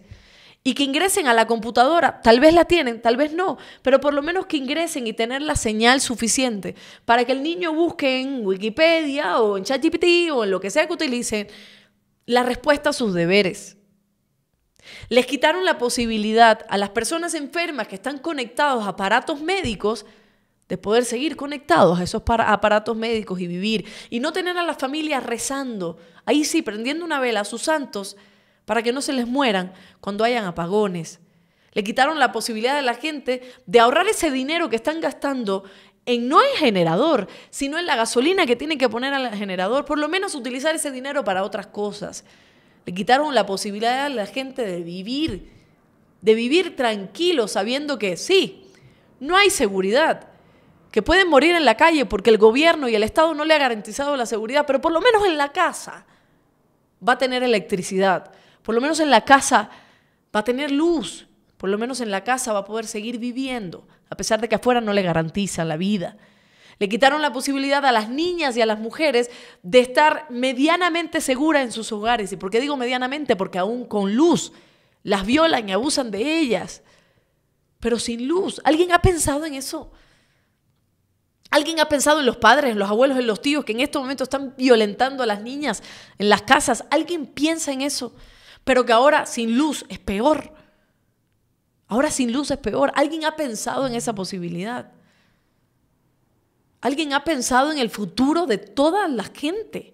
y que ingresen a la computadora. Tal vez la tienen, tal vez no, pero por lo menos que ingresen y tener la señal suficiente para que el niño busque en Wikipedia o en ChatGPT o en lo que sea que utilicen la respuesta a sus deberes. Les quitaron la posibilidad a las personas enfermas que están conectados a aparatos médicos de poder seguir conectados a esos aparatos médicos y vivir y no tener a la familia rezando, ahí sí, prendiendo una vela a sus santos para que no se les mueran cuando hayan apagones. Le quitaron la posibilidad a la gente de ahorrar ese dinero que están gastando en no el generador, sino en la gasolina que tienen que poner al generador, por lo menos utilizar ese dinero para otras cosas. Le quitaron la posibilidad a la gente de vivir, de vivir tranquilo sabiendo que sí, no hay seguridad, que pueden morir en la calle porque el gobierno y el Estado no le ha garantizado la seguridad, pero por lo menos en la casa va a tener electricidad, por lo menos en la casa va a tener luz, por lo menos en la casa va a poder seguir viviendo, a pesar de que afuera no le garantizan la vida. Le quitaron la posibilidad a las niñas y a las mujeres de estar medianamente seguras en sus hogares. ¿Y por qué digo medianamente? Porque aún con luz las violan y abusan de ellas. Pero sin luz. ¿Alguien ha pensado en eso? ¿Alguien ha pensado en los padres, los abuelos, en los tíos que en estos momentos están violentando a las niñas en las casas? ¿Alguien piensa en eso? Pero que ahora sin luz es peor. Ahora sin luz es peor. ¿Alguien ha pensado en esa posibilidad? ¿Alguien ha pensado en el futuro de toda la gente?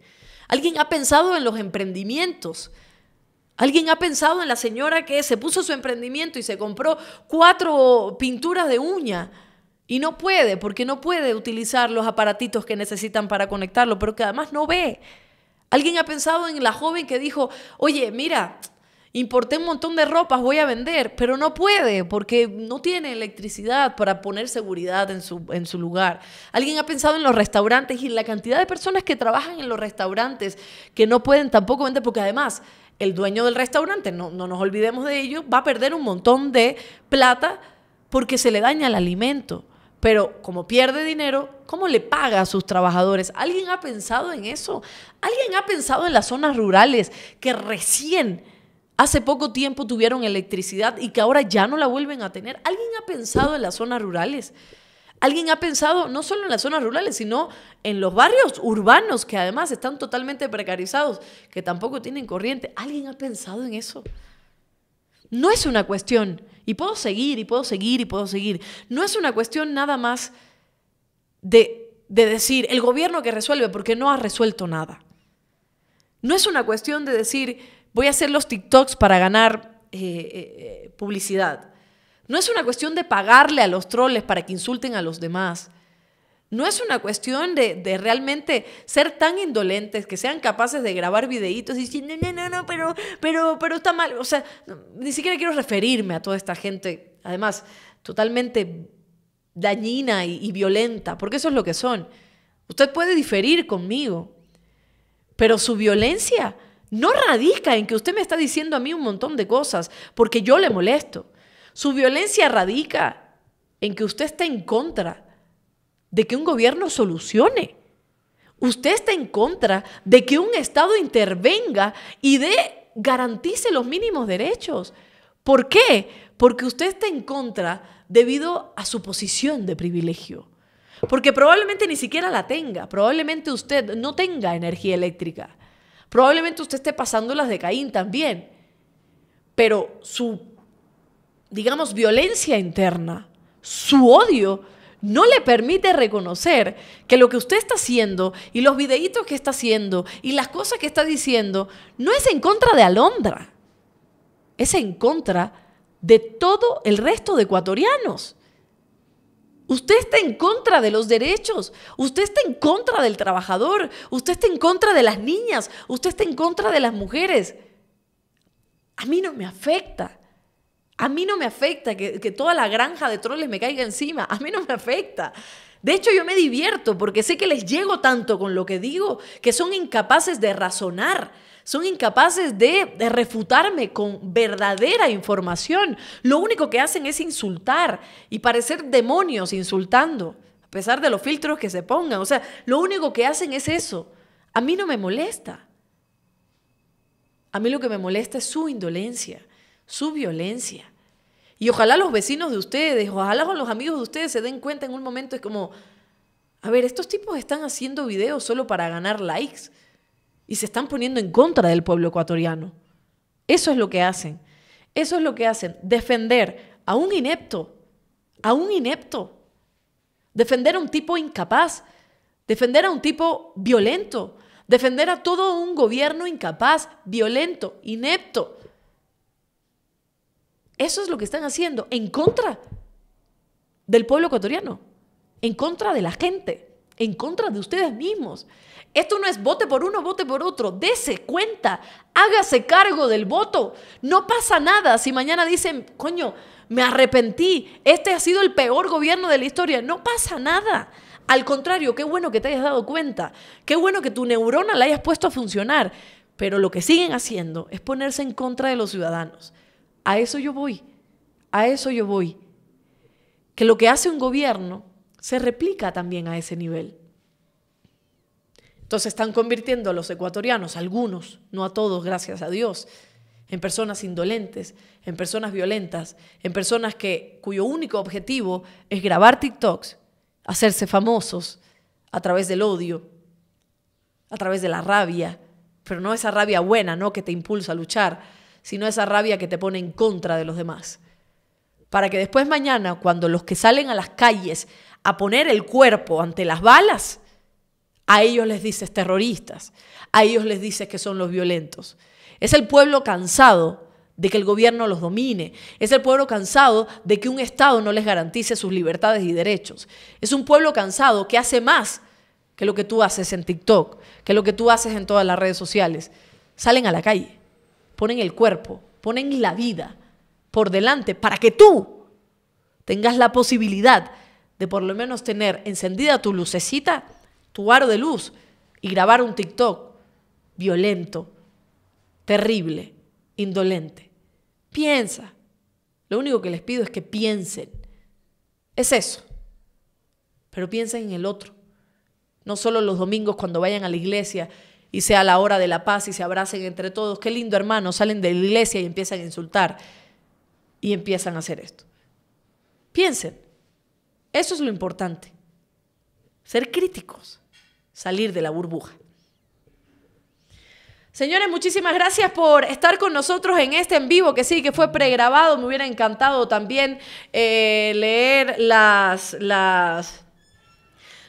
¿Alguien ha pensado en los emprendimientos? ¿Alguien ha pensado en la señora que se puso su emprendimiento y se compró cuatro pinturas de uña? Y no puede, porque no puede utilizar los aparatitos que necesitan para conectarlo, pero que además no ve. Alguien ha pensado en la joven que dijo, oye, mira, importé un montón de ropas, voy a vender, pero no puede porque no tiene electricidad para poner seguridad en su, en su lugar. Alguien ha pensado en los restaurantes y en la cantidad de personas que trabajan en los restaurantes que no pueden tampoco vender porque además el dueño del restaurante, no, no nos olvidemos de ello, va a perder un montón de plata porque se le daña el alimento. Pero como pierde dinero, ¿cómo le paga a sus trabajadores? ¿Alguien ha pensado en eso? ¿Alguien ha pensado en las zonas rurales que recién hace poco tiempo tuvieron electricidad y que ahora ya no la vuelven a tener? ¿Alguien ha pensado en las zonas rurales? ¿Alguien ha pensado no solo en las zonas rurales, sino en los barrios urbanos que además están totalmente precarizados, que tampoco tienen corriente? ¿Alguien ha pensado en eso? No es una cuestión y puedo seguir y puedo seguir y puedo seguir. No es una cuestión nada más de, decir el gobierno que resuelve porque no ha resuelto nada. No es una cuestión de decir voy a hacer los TikToks para ganar eh, eh, eh, publicidad. No es una cuestión de pagarle a los troles para que insulten a los demás. No es una cuestión de, de, realmente ser tan indolentes que sean capaces de grabar videitos y decir, no, no, no, pero, pero, pero está mal. O sea, ni siquiera quiero referirme a toda esta gente, además, totalmente dañina y, y violenta, porque eso es lo que son. Usted puede diferir conmigo, pero su violencia no radica en que usted me está diciendo a mí un montón de cosas porque yo le molesto. Su violencia radica en que usted está en contra de que un gobierno solucione. Usted está en contra de que un Estado intervenga y de garantice los mínimos derechos. ¿Por qué? Porque usted está en contra debido a su posición de privilegio. Porque probablemente ni siquiera la tenga, probablemente usted no tenga energía eléctrica, probablemente usted esté pasando las de Caín también, pero su, digamos, violencia interna, su odio no le permite reconocer que lo que usted está haciendo y los videitos que está haciendo y las cosas que está diciendo no es en contra de Alondra, es en contra de todo el resto de ecuatorianos. Usted está en contra de los derechos, usted está en contra del trabajador, usted está en contra de las niñas, usted está en contra de las mujeres. A mí no me afecta. A mí no me afecta que, toda la granja de troles me caiga encima. A mí no me afecta. De hecho, yo me divierto porque sé que les llego tanto con lo que digo que son incapaces de razonar, son incapaces de, de refutarme con verdadera información. Lo único que hacen es insultar y parecer demonios insultando, a pesar de los filtros que se pongan. O sea, lo único que hacen es eso. A mí no me molesta. A mí lo que me molesta es su indolencia su violencia. Y ojalá los vecinos de ustedes, ojalá los amigos de ustedes se den cuenta en un momento, es como, a ver, estos tipos están haciendo videos solo para ganar likes y se están poniendo en contra del pueblo ecuatoriano. Eso es lo que hacen. Eso es lo que hacen, defender a un inepto, a un inepto, defender a un tipo incapaz, defender a un tipo violento, defender a todo un gobierno incapaz, violento, inepto eso es lo que están haciendo en contra del pueblo ecuatoriano, en contra de la gente, en contra de ustedes mismos. Esto no es vote por uno, vote por otro. Dese cuenta, hágase cargo del voto. No pasa nada si mañana dicen, coño, me arrepentí, este ha sido el peor gobierno de la historia. No pasa nada. Al contrario, qué bueno que te hayas dado cuenta, qué bueno que tu neurona la hayas puesto a funcionar. Pero lo que siguen haciendo es ponerse en contra de los ciudadanos. A eso yo voy, a eso yo voy. Que lo que hace un gobierno se replica también a ese nivel. Entonces están convirtiendo a los ecuatorianos, algunos, no a todos, gracias a Dios, en personas indolentes, en personas violentas, en personas que, cuyo único objetivo es grabar TikToks, hacerse famosos a través del odio, a través de la rabia, pero no esa rabia buena, ¿no? que te impulsa a luchar, sino esa rabia que te pone en contra de los demás. Para que después mañana, cuando los que salen a las calles a poner el cuerpo ante las balas, a ellos les dices terroristas, a ellos les dices que son los violentos. Es el pueblo cansado de que el gobierno los domine, es el pueblo cansado de que un Estado no les garantice sus libertades y derechos. Es un pueblo cansado que hace más que lo que tú haces en TikTok, que lo que tú haces en todas las redes sociales. Salen a la calle ponen el cuerpo, ponen la vida por delante para que tú tengas la posibilidad de por lo menos tener encendida tu lucecita, tu aro de luz y grabar un TikTok violento, terrible, indolente. Piensa. Lo único que les pido es que piensen. Es eso. Pero piensen en el otro. No solo los domingos cuando vayan a la iglesia y sea la hora de la paz y se abracen entre todos. Qué lindo, hermano. Salen de la iglesia y empiezan a insultar y empiezan a hacer esto. Piensen, eso es lo importante. Ser críticos, salir de la burbuja. Señores, muchísimas gracias por estar con nosotros en este en vivo, que sí, que fue pregrabado. Me hubiera encantado también eh, leer las, las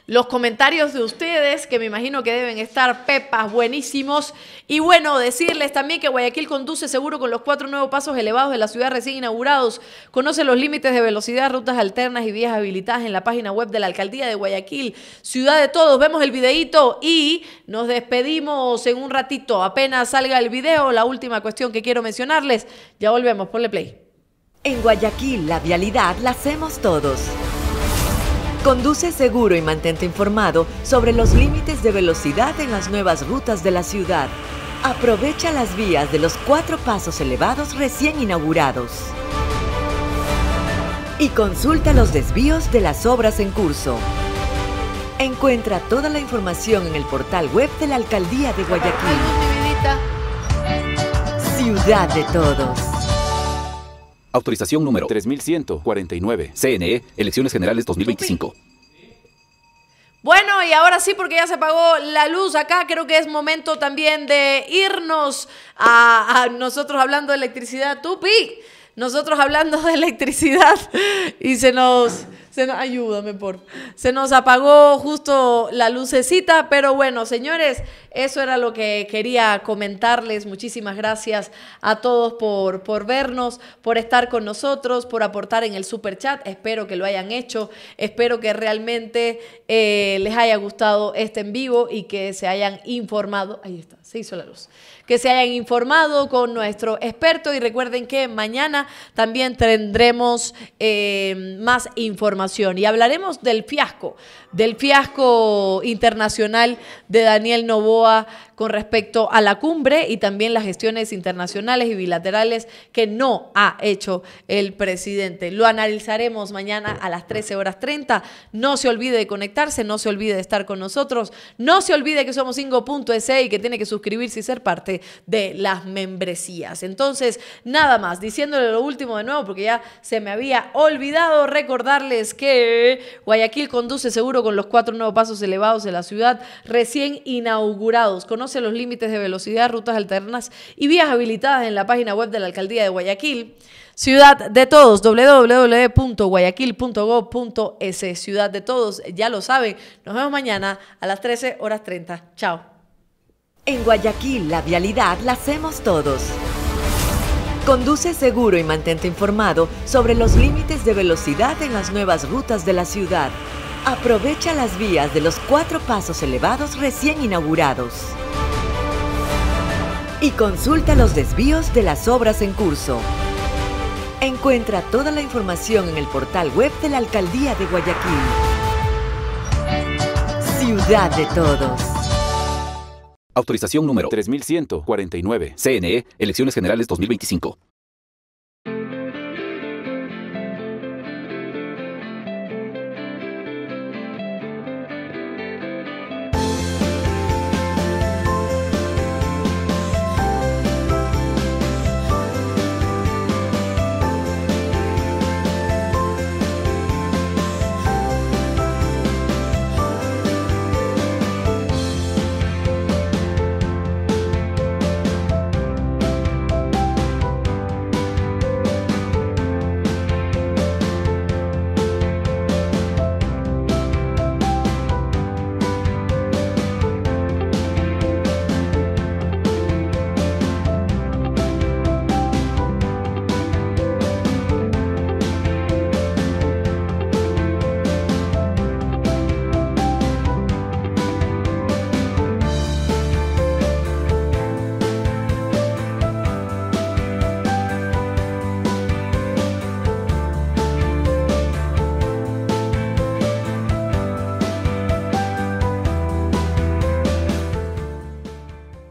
los comentarios de ustedes, que me imagino que deben estar pepas, buenísimos. Y bueno, decirles también que Guayaquil conduce seguro con los cuatro nuevos pasos elevados de la ciudad recién inaugurados. Conoce los límites de velocidad, rutas alternas y vías habilitadas en la página web de la Alcaldía de Guayaquil, ciudad de todos. Vemos el videíto y nos despedimos en un ratito. Apenas salga el video, la última cuestión que quiero mencionarles. Ya volvemos, ponle play. En Guayaquil la vialidad la hacemos todos. Conduce seguro y mantente informado sobre los límites de velocidad en las nuevas rutas de la ciudad. Aprovecha las vías de los cuatro pasos elevados recién inaugurados. Y consulta los desvíos de las obras en curso. Encuentra toda la información en el portal web de la Alcaldía de Guayaquil. Ciudad de todos. Autorización número 3149. CNE, e, Elecciones Generales 2025. Bueno, y ahora sí, porque ya se apagó la luz acá, creo que es momento también de irnos a, a nosotros hablando de electricidad, Tupi. Nosotros hablando de electricidad y se nos ayúdame, por Se nos apagó justo la lucecita, pero bueno, señores, eso era lo que quería comentarles. Muchísimas gracias a todos por, por vernos, por estar con nosotros, por aportar en el super chat. Espero que lo hayan hecho. Espero que realmente eh, les haya gustado este en vivo y que se hayan informado. Ahí está, se hizo la luz que se hayan informado con nuestro experto y recuerden que mañana también tendremos eh, más información y hablaremos del fiasco, del fiasco internacional de Daniel Novoa con respecto a la cumbre y también las gestiones internacionales y bilaterales que no ha hecho el presidente. Lo analizaremos mañana a las 13 horas 30. No se olvide de conectarse, no se olvide de estar con nosotros, no se olvide que somos Ingo.es y que tiene que suscribirse y ser parte de las membresías. Entonces, nada más, diciéndole lo último de nuevo, porque ya se me había olvidado recordarles que Guayaquil conduce seguro con los cuatro nuevos pasos elevados de la ciudad recién inaugurados. Conoce los límites de velocidad, rutas alternas y vías habilitadas en la página web de la Alcaldía de Guayaquil. Ciudad de Todos, www.guayaquil.go.es. Ciudad de Todos, ya lo saben. Nos vemos mañana a las 13 horas 30. Chao. En Guayaquil, la vialidad la hacemos todos. Conduce seguro y mantente informado sobre los límites de velocidad en las nuevas rutas de la ciudad. Aprovecha las vías de los cuatro pasos elevados recién inaugurados. Y consulta los desvíos de las obras en curso. Encuentra toda la información en el portal web de la Alcaldía de Guayaquil. Ciudad de Todos. Autorización número 3149. CNE, e, Elecciones Generales 2025.